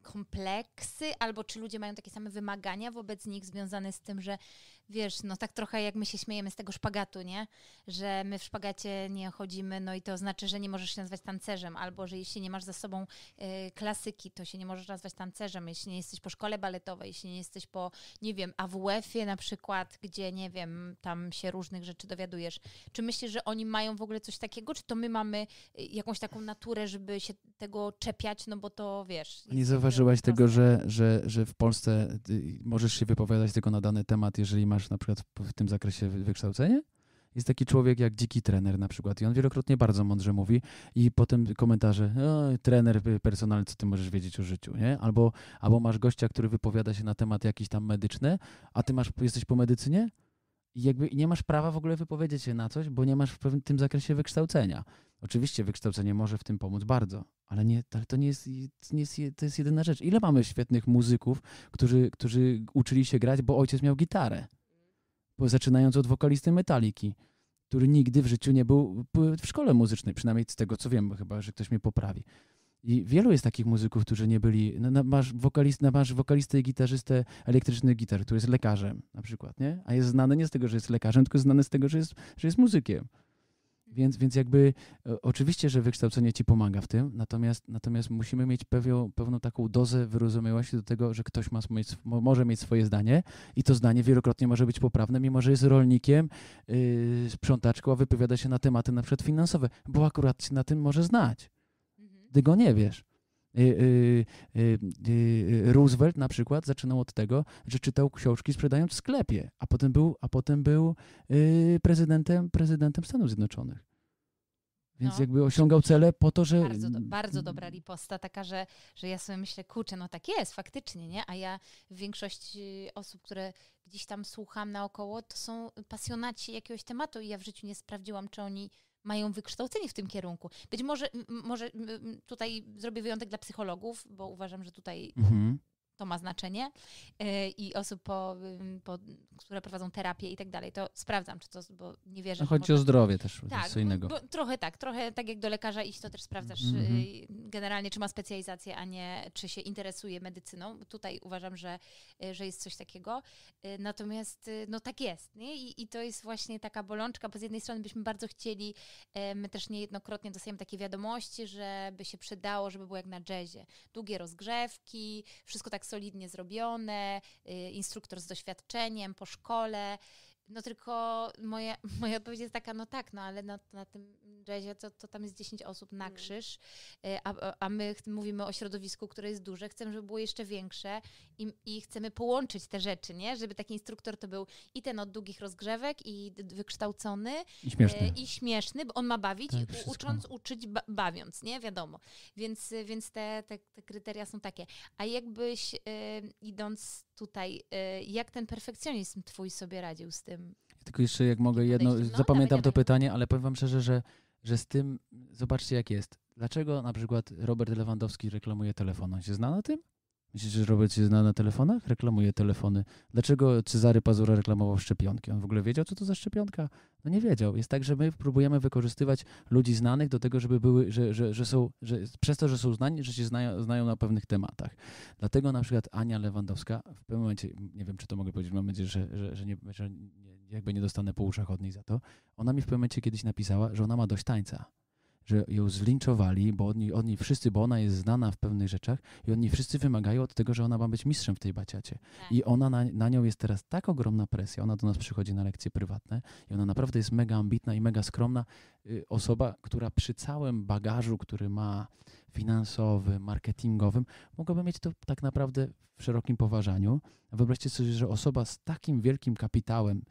kompleksy, albo czy ludzie mają takie same wymagania wobec nich związane z tym, że wiesz, no tak trochę jak my się śmiejemy z tego szpagatu, nie? Że my w szpagacie nie chodzimy, no i to znaczy, że nie możesz się nazywać tancerzem, albo że jeśli nie masz za sobą y, klasyki, to się nie możesz nazywać tancerzem, jeśli nie jesteś po szkole baletowej, jeśli nie jesteś po, nie wiem, AWF-ie na przykład, gdzie, nie wiem, tam się różnych rzeczy dowiadujesz. Czy myślisz, że oni mają w ogóle coś takiego, czy to my mamy e, jakąś taką naturę, żeby się tego czepiać, no bo to, wiesz... Nie zauważyłaś tego, że, że, że w Polsce możesz się wypowiadać tylko na dany temat, jeżeli masz masz na przykład w tym zakresie wykształcenie? Jest taki człowiek jak dziki trener na przykład i on wielokrotnie bardzo mądrze mówi i potem komentarze, trener y, personalny, co ty możesz wiedzieć o życiu, nie? Albo, albo masz gościa, który wypowiada się na temat jakiś tam medyczny, a ty masz, jesteś po medycynie i jakby nie masz prawa w ogóle wypowiedzieć się na coś, bo nie masz w pewnym tym zakresie wykształcenia. Oczywiście wykształcenie może w tym pomóc bardzo, ale, nie, to nie jest, nie jest, to jest jedyna rzecz. Ile mamy świetnych muzyków, którzy, którzy uczyli się grać, bo ojciec miał gitarę? zaczynając od wokalisty Metaliki, który nigdy w życiu nie był w szkole muzycznej, przynajmniej z tego co wiem, chyba, że ktoś mnie poprawi. I wielu jest takich muzyków, którzy nie byli. No, no masz, wokalist, no, masz wokalistę i gitarzystę elektrycznych gitar, który jest lekarzem na przykład, nie? A jest znany nie z tego, że jest lekarzem, tylko znany z tego, że jest, że jest muzykiem. Więc, więc jakby e, oczywiście, że wykształcenie ci pomaga w tym, natomiast, natomiast musimy mieć pewną, pewną taką dozę wyrozumiałości do tego, że ktoś ma, może mieć swoje zdanie i to zdanie wielokrotnie może być poprawne, mimo że jest rolnikiem, yy, sprzątaczką, a wypowiada się na tematy na przykład finansowe, bo akurat się na tym może znać. gdy mhm. go nie wiesz. Y, y, y, Roosevelt na przykład zaczynał od tego, że czytał książki sprzedając w sklepie, a potem był, a potem był prezydentem, prezydentem Stanów Zjednoczonych. Więc no. jakby osiągał cele po to, że. Bardzo, do, bardzo dobra riposta, taka, że, że ja sobie myślę, kurczę, no tak jest, faktycznie, nie? A ja większość osób, które gdzieś tam słucham naokoło, to są pasjonaci jakiegoś tematu i ja w życiu nie sprawdziłam, czy oni mają wykształcenie w tym kierunku. Być może, może tutaj zrobię wyjątek dla psychologów, bo uważam, że tutaj mhm to ma znaczenie e, i osób, po, po, które prowadzą terapię i tak dalej, to sprawdzam, czy to, bo nie wierzę. No chodzi może... o zdrowie też, tak, innego. Bo, trochę tak, trochę tak jak do lekarza iść, to też sprawdzasz mm -hmm. generalnie, czy ma specjalizację, a nie czy się interesuje medycyną. Tutaj uważam, że, y, że jest coś takiego. Y, natomiast no tak jest nie? I, i to jest właśnie taka bolączka, bo z jednej strony byśmy bardzo chcieli, e, my też niejednokrotnie dostajemy takie wiadomości, że by się przydało, żeby było jak na jazzie. Długie rozgrzewki, wszystko tak solidnie zrobione, y, instruktor z doświadczeniem po szkole, no tylko moja, moja odpowiedź jest taka, no tak, no ale na, na tym jazzie to, to tam jest 10 osób na mm. krzyż, y, a, a my mówimy o środowisku, które jest duże, chcemy, żeby było jeszcze większe i, i chcemy połączyć te rzeczy, nie? Żeby taki instruktor to był i ten od długich rozgrzewek, i wykształcony, i śmieszny, y, i śmieszny bo on ma bawić, tak, ucząc, uczyć, bawiąc, nie? Wiadomo. Więc, y, więc te, te, te kryteria są takie. A jakbyś y, idąc tutaj, y, jak ten perfekcjonizm twój sobie radził z tym? Ja tylko jeszcze jak mogę jedno, no, zapamiętam dawaj, to dawaj. pytanie, ale powiem wam szczerze, że, że z tym, zobaczcie jak jest. Dlaczego na przykład Robert Lewandowski reklamuje telefon? On się zna na tym? Myślisz, że Robert się zna na telefonach? Reklamuje telefony. Dlaczego Cezary Pazura reklamował szczepionki? On w ogóle wiedział, co to za szczepionka? No nie wiedział. Jest tak, że my próbujemy wykorzystywać ludzi znanych do tego, żeby były, że, że, że są, że przez to, że są znani, że się znają, znają na pewnych tematach. Dlatego na przykład Ania Lewandowska w pewnym momencie, nie wiem, czy to mogę powiedzieć, mam nadzieję, że, że, że, nie, że nie, jakby nie dostanę po uszach od niej za to, ona mi w pewnym momencie kiedyś napisała, że ona ma dość tańca że ją zlinczowali, bo od niej, od niej wszyscy, bo ona jest znana w pewnych rzeczach i od niej wszyscy wymagają od tego, że ona ma być mistrzem w tej baciacie. Tak. I ona na, na nią jest teraz tak ogromna presja, ona do nas przychodzi na lekcje prywatne i ona naprawdę jest mega ambitna i mega skromna y, osoba, która przy całym bagażu, który ma finansowym, marketingowym, mogłaby mieć to tak naprawdę w szerokim poważaniu. Wyobraźcie sobie, że osoba z takim wielkim kapitałem,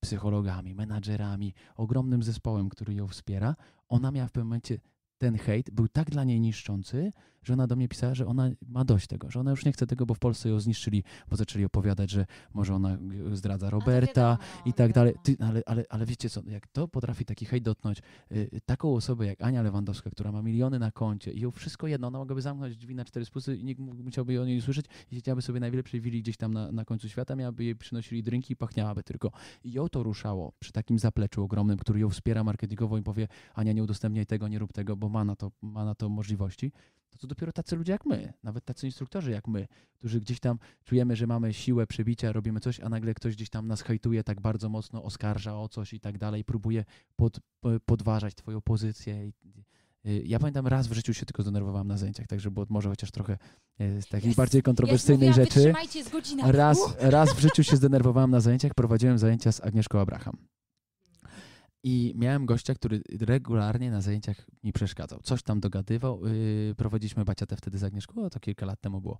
psychologami, menadżerami, ogromnym zespołem, który ją wspiera, ona miała w pewnym momencie ten hejt był tak dla niej niszczący, że ona do mnie pisała, że ona ma dość tego, że ona już nie chce tego, bo w Polsce ją zniszczyli, bo zaczęli opowiadać, że może ona e, zdradza Roberta wiadomo, i tak dalej. Ty, ale, ale, ale wiecie co, jak to potrafi taki hejt dotknąć y, taką osobę jak Ania Lewandowska, która ma miliony na koncie i ją wszystko jedno, ona mogłaby zamknąć drzwi na cztery spusy i nikt musiałby o niej słyszeć i siedziałaby sobie na najlepszej gdzieś tam na, na końcu świata, miałaby jej przynosili drinki i pachniałaby tylko. I ją to ruszało przy takim zapleczu ogromnym, który ją wspiera marketingowo i powie Ania nie udostępniaj tego, nie rób tego, bo ma na to, ma na to możliwości to co dopiero tacy ludzie jak my, nawet tacy instruktorzy jak my, którzy gdzieś tam czujemy, że mamy siłę przebicia, robimy coś, a nagle ktoś gdzieś tam nas hejtuje tak bardzo mocno, oskarża o coś i tak dalej, próbuje pod, podważać twoją pozycję. Y, ja pamiętam, raz w życiu się tylko zdenerwowałam na zajęciach, także było może chociaż trochę e, z takiej bardziej kontrowersyjnej yes, mówiłam, rzeczy. Raz, raz w życiu się zdenerwowałam na zajęciach, prowadziłem zajęcia z Agnieszką Abraham. I miałem gościa, który regularnie na zajęciach mi przeszkadzał. Coś tam dogadywał. Yy, prowadziliśmy baciatę wtedy z Agnieszką, o to kilka lat temu było.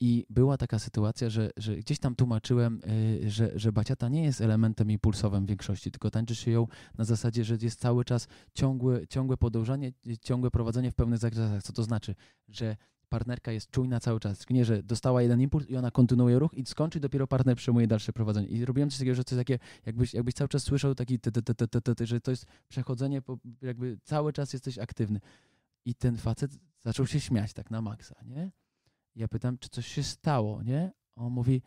I była taka sytuacja, że, że gdzieś tam tłumaczyłem, yy, że, że baciata nie jest elementem impulsowym w większości, tylko tańczy się ją na zasadzie, że jest cały czas ciągłe, ciągłe podążanie, ciągłe prowadzenie w pewnych zakresach. Co to znaczy? Że partnerka jest czujna cały czas, nie, że dostała jeden impuls i ona kontynuuje ruch i skończy dopiero partner przejmuje dalsze prowadzenie. I robiłem coś takiego, że to jest takie, jakbyś, jakbyś cały czas słyszał taki, że to jest przechodzenie, jakby cały czas jesteś aktywny. I ten facet zaczął się śmiać tak na maksa, nie? Ja pytam, czy coś się stało, nie? on mówi,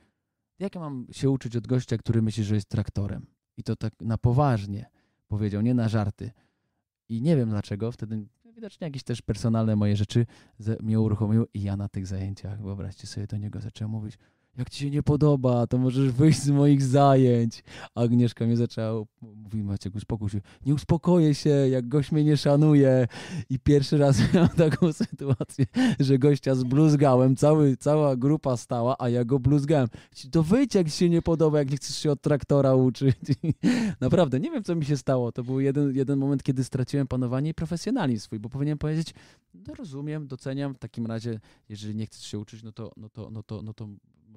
jak ja mam się uczyć od gościa, który myśli, że jest traktorem? I to tak na poważnie powiedział, nie na żarty. I nie wiem dlaczego, wtedy Widocznie jakieś też personalne moje rzeczy mnie uruchomiły i ja na tych zajęciach, wyobraźcie sobie, do niego zacząłem mówić, jak ci się nie podoba, to możesz wyjść z moich zajęć. Agnieszka mnie zaczęła, mówić, Maciek, uspokój się. Nie uspokoję się, jak gość mnie nie szanuje. I pierwszy raz miałem taką sytuację, że gościa zbluzgałem, Cały, cała grupa stała, a ja go bluzgałem. To wyjdź, jak ci się nie podoba, jak nie chcesz się od traktora uczyć. Naprawdę, nie wiem, co mi się stało. To był jeden, jeden moment, kiedy straciłem panowanie i profesjonalizm swój, bo powinienem powiedzieć, no rozumiem, doceniam, w takim razie, jeżeli nie chcesz się uczyć, no to, no to, no to, no to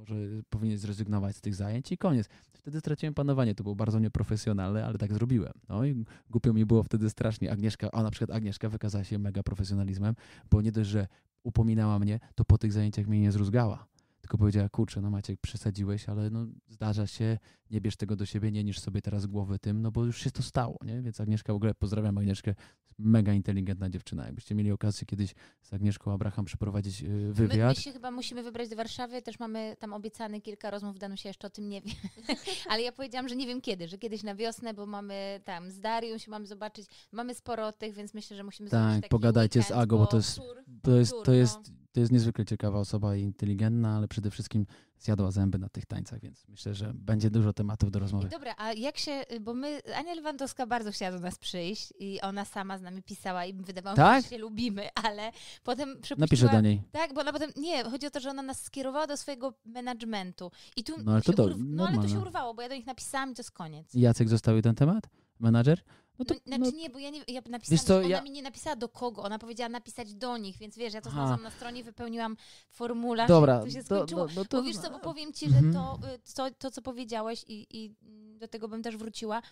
może powinien zrezygnować z tych zajęć i koniec. Wtedy straciłem panowanie, to było bardzo nieprofesjonalne, ale tak zrobiłem. No i głupio mi było wtedy strasznie. Agnieszka, a na przykład Agnieszka wykazała się mega profesjonalizmem, bo nie dość, że upominała mnie, to po tych zajęciach mnie nie zrozgała tylko powiedziała, kurczę, no Maciek, przesadziłeś, ale no zdarza się, nie bierz tego do siebie, nie niż sobie teraz głowy tym, no bo już się to stało, nie? Więc Agnieszka w ogóle, pozdrawiam Agnieszkę, mega inteligentna dziewczyna. Jakbyście mieli okazję kiedyś z Agnieszką Abraham przeprowadzić wywiad. My, my się chyba musimy wybrać do Warszawy, też mamy tam obiecany kilka rozmów, Danusia jeszcze o tym nie wie, ale ja powiedziałam, że nie wiem kiedy, że kiedyś na wiosnę, bo mamy tam z Darią się mamy zobaczyć, mamy sporo tych, więc myślę, że musimy tak, zrobić Tak, pogadajcie weekend, z Agą, bo, bo to jest, to jest, to jest, to no. jest to jest niezwykle ciekawa osoba i inteligentna, ale przede wszystkim zjadła zęby na tych tańcach, więc myślę, że będzie dużo tematów do rozmowy. I dobra, a jak się, y, bo my, Ania Lewandowska bardzo chciała do nas przyjść i ona sama z nami pisała i wydawało tak? że się lubimy, ale potem przepuściła... Napiszę do niej. Tak, bo ona potem, nie, chodzi o to, że ona nas skierowała do swojego managementu i tu no, ale to, to, urw... No, no, ale to się no. urwało, bo ja do nich napisałam i to jest koniec. Jacek zostawił ten temat? Menadżer? No to, no, znaczy no nie, bo ja, nie, ja napisałam, ona ja... mi nie napisała do kogo, ona powiedziała napisać do nich, więc wiesz, ja to znalazłam na stronie, wypełniłam formularz Dobra, to się skończyło. Do, no, do, no to... Bo wiesz co, bo powiem ci, że mhm. to, to, y, to co powiedziałeś i, i do tego bym też wróciła,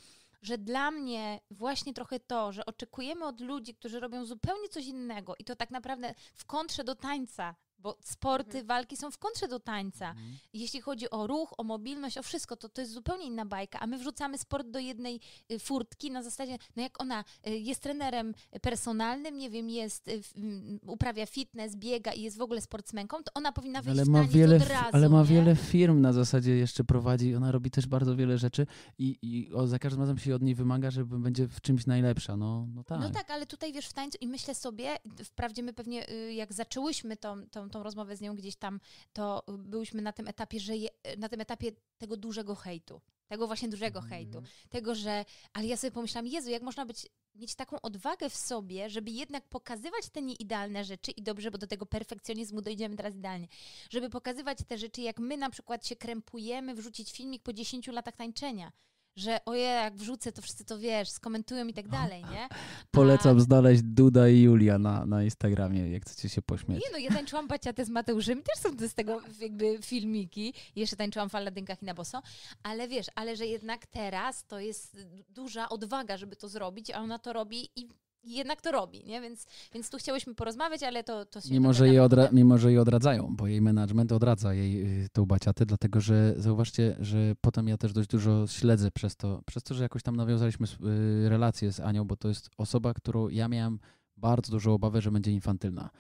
że dla mnie właśnie trochę to, że oczekujemy od ludzi, którzy robią zupełnie coś innego i to tak naprawdę w kontrze do tańca, bo sporty, mhm. walki są w kontrze do tańca. Mhm. Jeśli chodzi o ruch, o mobilność, o wszystko, to to jest zupełnie inna bajka, a my wrzucamy sport do jednej y, furtki na zasadzie, no jak ona y, jest trenerem personalnym, nie wiem, jest, y, mm, uprawia fitness, biega i jest w ogóle sportsmenką, to ona powinna wyjść ale ma wiele, od razu. Ale ma nie? wiele firm na zasadzie jeszcze prowadzi, ona robi też bardzo wiele rzeczy i, i o, za każdym razem się od niej wymaga, żeby będzie w czymś najlepsza, no, no, no tak. No tak, ale tutaj wiesz, w tańcu i myślę sobie, wprawdzie my pewnie jak zaczęłyśmy tą, tą tą rozmowę z nią gdzieś tam, to byłyśmy na tym etapie, że je, na tym etapie tego dużego hejtu. Tego właśnie dużego mhm. hejtu. Mm. Tego, że. Ale ja sobie pomyślałam, Jezu, jak można być mieć taką odwagę w sobie, żeby jednak pokazywać te nieidealne rzeczy i dobrze, bo do tego perfekcjonizmu dojdziemy teraz idealnie, żeby pokazywać te rzeczy, jak my na przykład się krępujemy, wrzucić filmik po 10 latach tańczenia, że oje, jak wrzucę, to wszyscy to wiesz, skomentują i tak no. dalej, nie? Polecam znaleźć Duda i Julia na, na Instagramie, jak chcecie się pośmiać. Nie no, ja tańczyłam baciatę z Mateuszem też są z tego jakby filmiki. Jeszcze tańczyłam w Aladynkach i na boso. Ale wiesz, ale że jednak teraz to jest duża odwaga, żeby to zrobić, a ona to robi i jednak to robi, nie? Więc, więc tu chciałyśmy porozmawiać, ale to, to się... Mimo że, jej odra- mimo, że jej odradzają, bo jej management odradza jej y, tą baciatę, dlatego że zauważcie, że potem ja też dość dużo śledzę przez to, przez to, że jakoś tam nawiązaliśmy y, relację z Anią, bo to jest osoba, którą ja miałem bardzo dużo obawy, że będzie infantylna.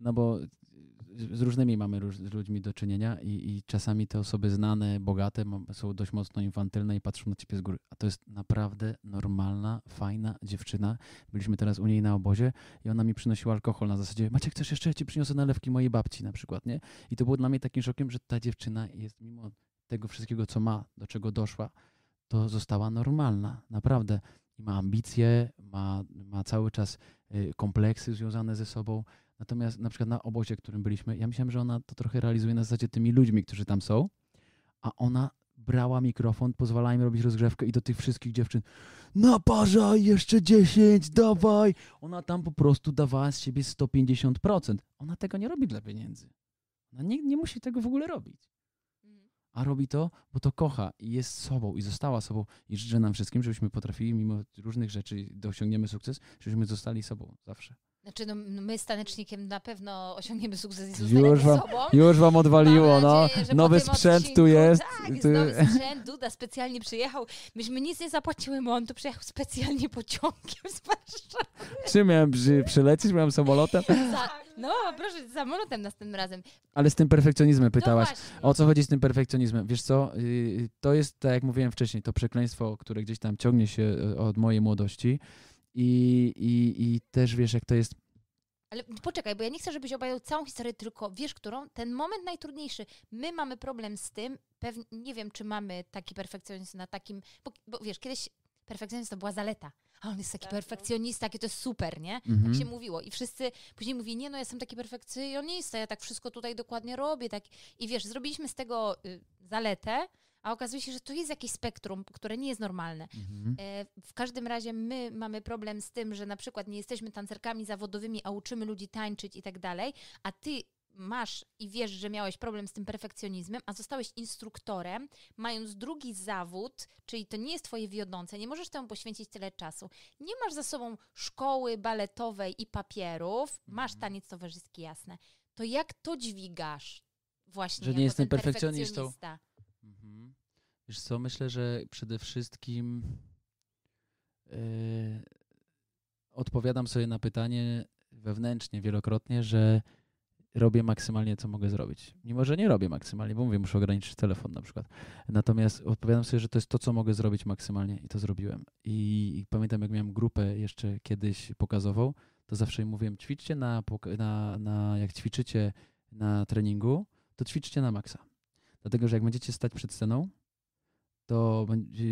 No bo z różnymi mamy róż, z ludźmi do czynienia i, i, czasami te osoby znane, bogate są dość mocno infantylne i patrzą na ciebie z góry. A to jest naprawdę normalna, fajna dziewczyna. Byliśmy teraz u niej na obozie i ona mi przynosiła alkohol na zasadzie macie chcesz jeszcze? Ja ci przyniosę nalewki mojej babci na przykład, nie? I to było dla mnie takim szokiem, że ta dziewczyna jest mimo tego wszystkiego, co ma, do czego doszła, to została normalna, naprawdę. I ma ambicje, ma, ma cały czas y, kompleksy związane ze sobą, Natomiast na przykład na obozie, którym byliśmy, ja myślałem, że ona to trochę realizuje na zasadzie tymi ludźmi, którzy tam są, a ona brała mikrofon, pozwalała im robić rozgrzewkę i do tych wszystkich dziewczyn naparzaj jeszcze 10, dawaj. Ona tam po prostu dawała z siebie 150%. Ona tego nie robi dla pieniędzy. Ona nie, nie musi tego w ogóle robić. A robi to, bo to kocha i jest sobą i została sobą. I życzę nam wszystkim, żebyśmy potrafili, mimo różnych rzeczy, dosiągniemy sukces, żebyśmy zostali sobą zawsze. Znaczy, no, my z tanecznikiem na pewno osiągniemy sukces i już wam, sobą. Już wam odwaliło, no. nadzieję, no. Nowy sprzęt odcinku, tu jest. Tak, tu... nowy sprzęt, Duda specjalnie przyjechał. Myśmy nic nie zapłaciły on tu przyjechał specjalnie pociągiem z Warszawy. Czy miałem przy, przylecieć, miałem samolotem? Za, no, proszę, samolotem następnym razem. Ale z tym perfekcjonizmem no pytałaś. No o co chodzi z tym perfekcjonizmem? Wiesz co, y, y, to jest, tak jak mówiłem wcześniej, to przekleństwo, które gdzieś tam ciągnie się y, od mojej młodości i, i, i też wiesz, jak to jest ale poczekaj, bo ja nie chcę, żebyś obawiał całą historię, tylko wiesz, którą? Ten moment najtrudniejszy. My mamy problem z tym, pewnie, nie wiem, czy mamy taki perfekcjonizm na takim, bo, bo wiesz, kiedyś perfekcjonizm to była zaleta, a on jest taki tak, no. perfekcjonista, jakie to jest super, nie? Tak mhm. Tak się mówiło. I wszyscy później mówili, nie no, ja jestem taki perfekcjonista, ja tak wszystko tutaj dokładnie robię, tak. I wiesz, zrobiliśmy z tego y, zaletę, a okazuje się, że to jest jakieś spektrum, które nie jest normalne. Mhm. E, w każdym razie my mamy problem z tym, że na przykład nie jesteśmy tancerkami zawodowymi, a uczymy ludzi tańczyć i tak dalej, a ty masz i wiesz, że miałeś problem z tym perfekcjonizmem, a zostałeś instruktorem, mając drugi zawód, czyli to nie jest twoje wiodące, nie możesz temu poświęcić tyle czasu. Nie masz za sobą szkoły baletowej i papierów, masz mhm. taniec towarzyski, jasne. To jak to dźwigasz właśnie? Że nie jestem perfekcjonistą. Wiesz co, myślę, że przede wszystkim yy, odpowiadam sobie na pytanie wewnętrznie wielokrotnie, że robię maksymalnie, co mogę zrobić. Mimo, że nie robię maksymalnie, bo mówię, muszę ograniczyć telefon na przykład. Natomiast odpowiadam sobie, że to jest to, co mogę zrobić maksymalnie i to zrobiłem. I, i pamiętam, jak miałem grupę jeszcze kiedyś pokazową, to zawsze im mówiłem, ćwiczcie na, na, na jak ćwiczycie na treningu, to ćwiczcie na maksa. Dlatego, że jak będziecie stać przed sceną, to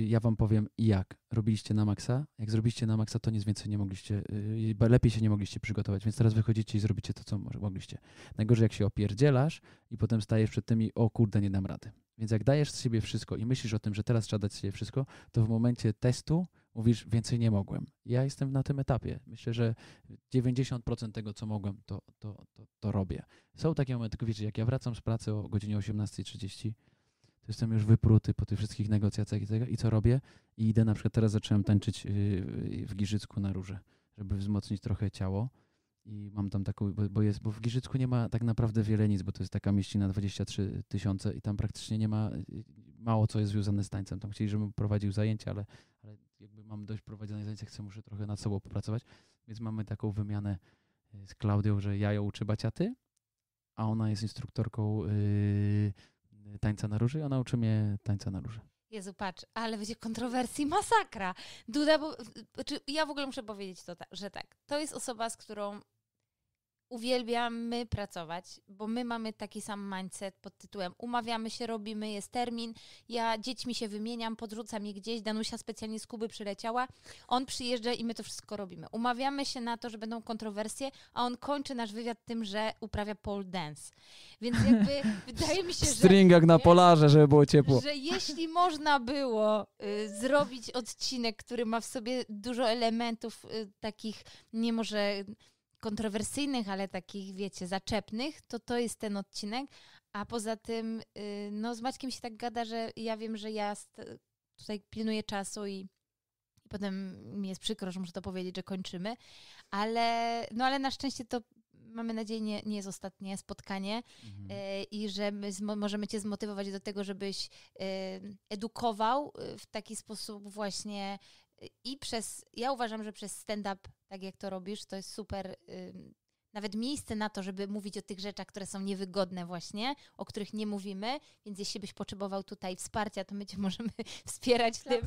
ja wam powiem jak. Robiliście na maksa? Jak zrobiliście na maksa, to nic więcej nie mogliście, yy, lepiej się nie mogliście przygotować, więc teraz wychodzicie i zrobicie to, co mogliście. Najgorzej jak się opierdzielasz i potem stajesz przed tymi, o kurde, nie dam rady. Więc jak dajesz z siebie wszystko i myślisz o tym, że teraz trzeba dać z siebie wszystko, to w momencie testu mówisz, więcej nie mogłem. Ja jestem na tym etapie. Myślę, że 90% tego, co mogłem, to, to, to, to robię. Są takie momenty, tylko wiecie, jak ja wracam z pracy o godzinie 18.30, to jestem już wypruty po tych wszystkich negocjacjach i tego. I co robię? I idę na przykład, teraz zacząłem tańczyć y, w Giżycku na rurze, żeby wzmocnić trochę ciało. I mam tam taką, bo, bo, jest, bo w Giżycku nie ma tak naprawdę wiele nic, bo to jest taka mieścina 23 tysiące i tam praktycznie nie ma, y, mało co jest związane z tańcem. Tam chcieli, żebym prowadził zajęcia, ale, ale jakby mam dość prowadzone zajęcia, chcę, muszę trochę nad sobą popracować. Więc mamy taką wymianę y, z Klaudią, że ja ją uczę baciaty, a ona jest instruktorką yy, tańca na róży, a nauczy mnie tańca na róży. Jezu, patrz, ale będzie kontrowersji masakra. Duda, bo, czy znaczy, ja w ogóle muszę powiedzieć, to że tak, to jest osoba, z którą uwielbiamy pracować, bo my mamy taki sam mindset pod tytułem umawiamy się, robimy, jest termin, ja dziećmi się wymieniam, podrzucam je gdzieś, Danusia specjalnie z Kuby przyleciała, on przyjeżdża i my to wszystko robimy. Umawiamy się na to, że będą kontrowersje, a on kończy nasz wywiad tym, że uprawia pole dance. Więc jakby wydaje mi się, że... W stringach na polarze, żeby było ciepło. Że jeśli można było y, zrobić odcinek, który ma w sobie dużo elementów y, takich, nie może kontrowersyjnych, ale takich, wiecie, zaczepnych, to to jest ten odcinek. A poza tym, y, no z Maćkiem się tak gada, że ja wiem, że ja tutaj pilnuję czasu i i potem mi jest przykro, że muszę to powiedzieć, że kończymy, ale, no ale na szczęście to mamy nadzieję nie, nie jest ostatnie spotkanie mhm. Y, i że możemy Cię zmotywować do tego, żebyś y, edukował w taki sposób właśnie i przez, ja uważam, że przez stand-up, tak jak to robisz, to jest super y, nawet miejsce na to, żeby mówić o tych rzeczach, które są niewygodne właśnie, o których nie mówimy, więc jeśli byś potrzebował tutaj wsparcia, to my cię możemy wspierać w tym.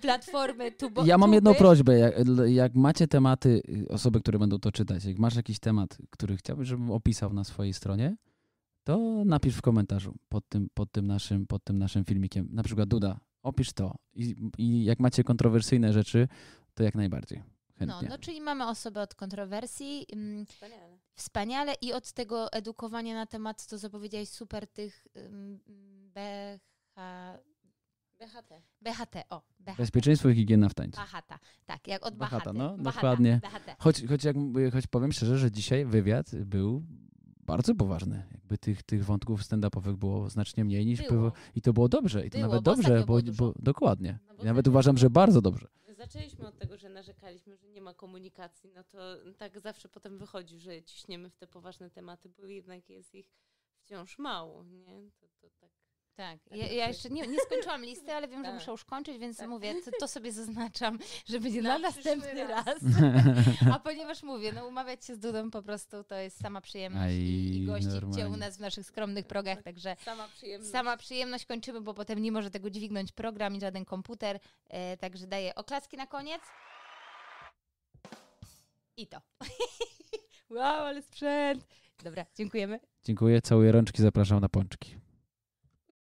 Platformy. Ja mam tuby. jedną prośbę, jak, jak, macie tematy, y, osoby, które będą to czytać, jak masz jakiś temat, który chciałbyś, żebym opisał na swojej stronie, to napisz w komentarzu pod tym, pod tym, naszym, pod tym naszym filmikiem. Na przykład Duda opisz to. I, I, jak macie kontrowersyjne rzeczy, to jak najbardziej. No, Chętnie. No, no, czyli mamy osobę od kontrowersji. Mm, wspaniale. Wspaniale. I od tego edukowania na temat, to zapowiedziałeś super tych BH... BHT. BHT, o. BHT. Bezpieczeństwo i higiena w tańcu. Bahata, tak, jak od Bahata. Bahata, no, Bahata, dokładnie. BHT. Choć, choć, jak, choć powiem szczerze, że dzisiaj wywiad był bardzo poważny. Jakby tych, tych wątków stand-upowych było znacznie mniej niż było. Było. I to było dobrze. I to nawet dobrze, bo, bo, dokładnie. No bo nawet tak, uważam, no. że bardzo dobrze. Zaczęliśmy od tego, że narzekaliśmy, że nie ma komunikacji, no to tak zawsze potem wychodzi, że ciśniemy w te poważne tematy, bo jednak jest ich wciąż mało, nie? To, to tak tak, ja, ja jeszcze nie, nie, skończyłam listy, ale wiem, tak. że muszę już kończyć, więc tak. mówię, to, to, sobie zaznaczam, że będzie na, na następny raz. raz. A ponieważ mówię, no umawiać się z Dudą po prostu to jest sama przyjemność Aj, i, gościć normalnie. cię u nas w naszych skromnych progach, także sama przyjemność. sama przyjemność kończymy, bo potem nie może tego dźwignąć program i żaden komputer, e, także daję oklaski na koniec. I to. wow, ale sprzęt. Dobra, dziękujemy. Dziękuję, całuję rączki, zapraszam na pączki.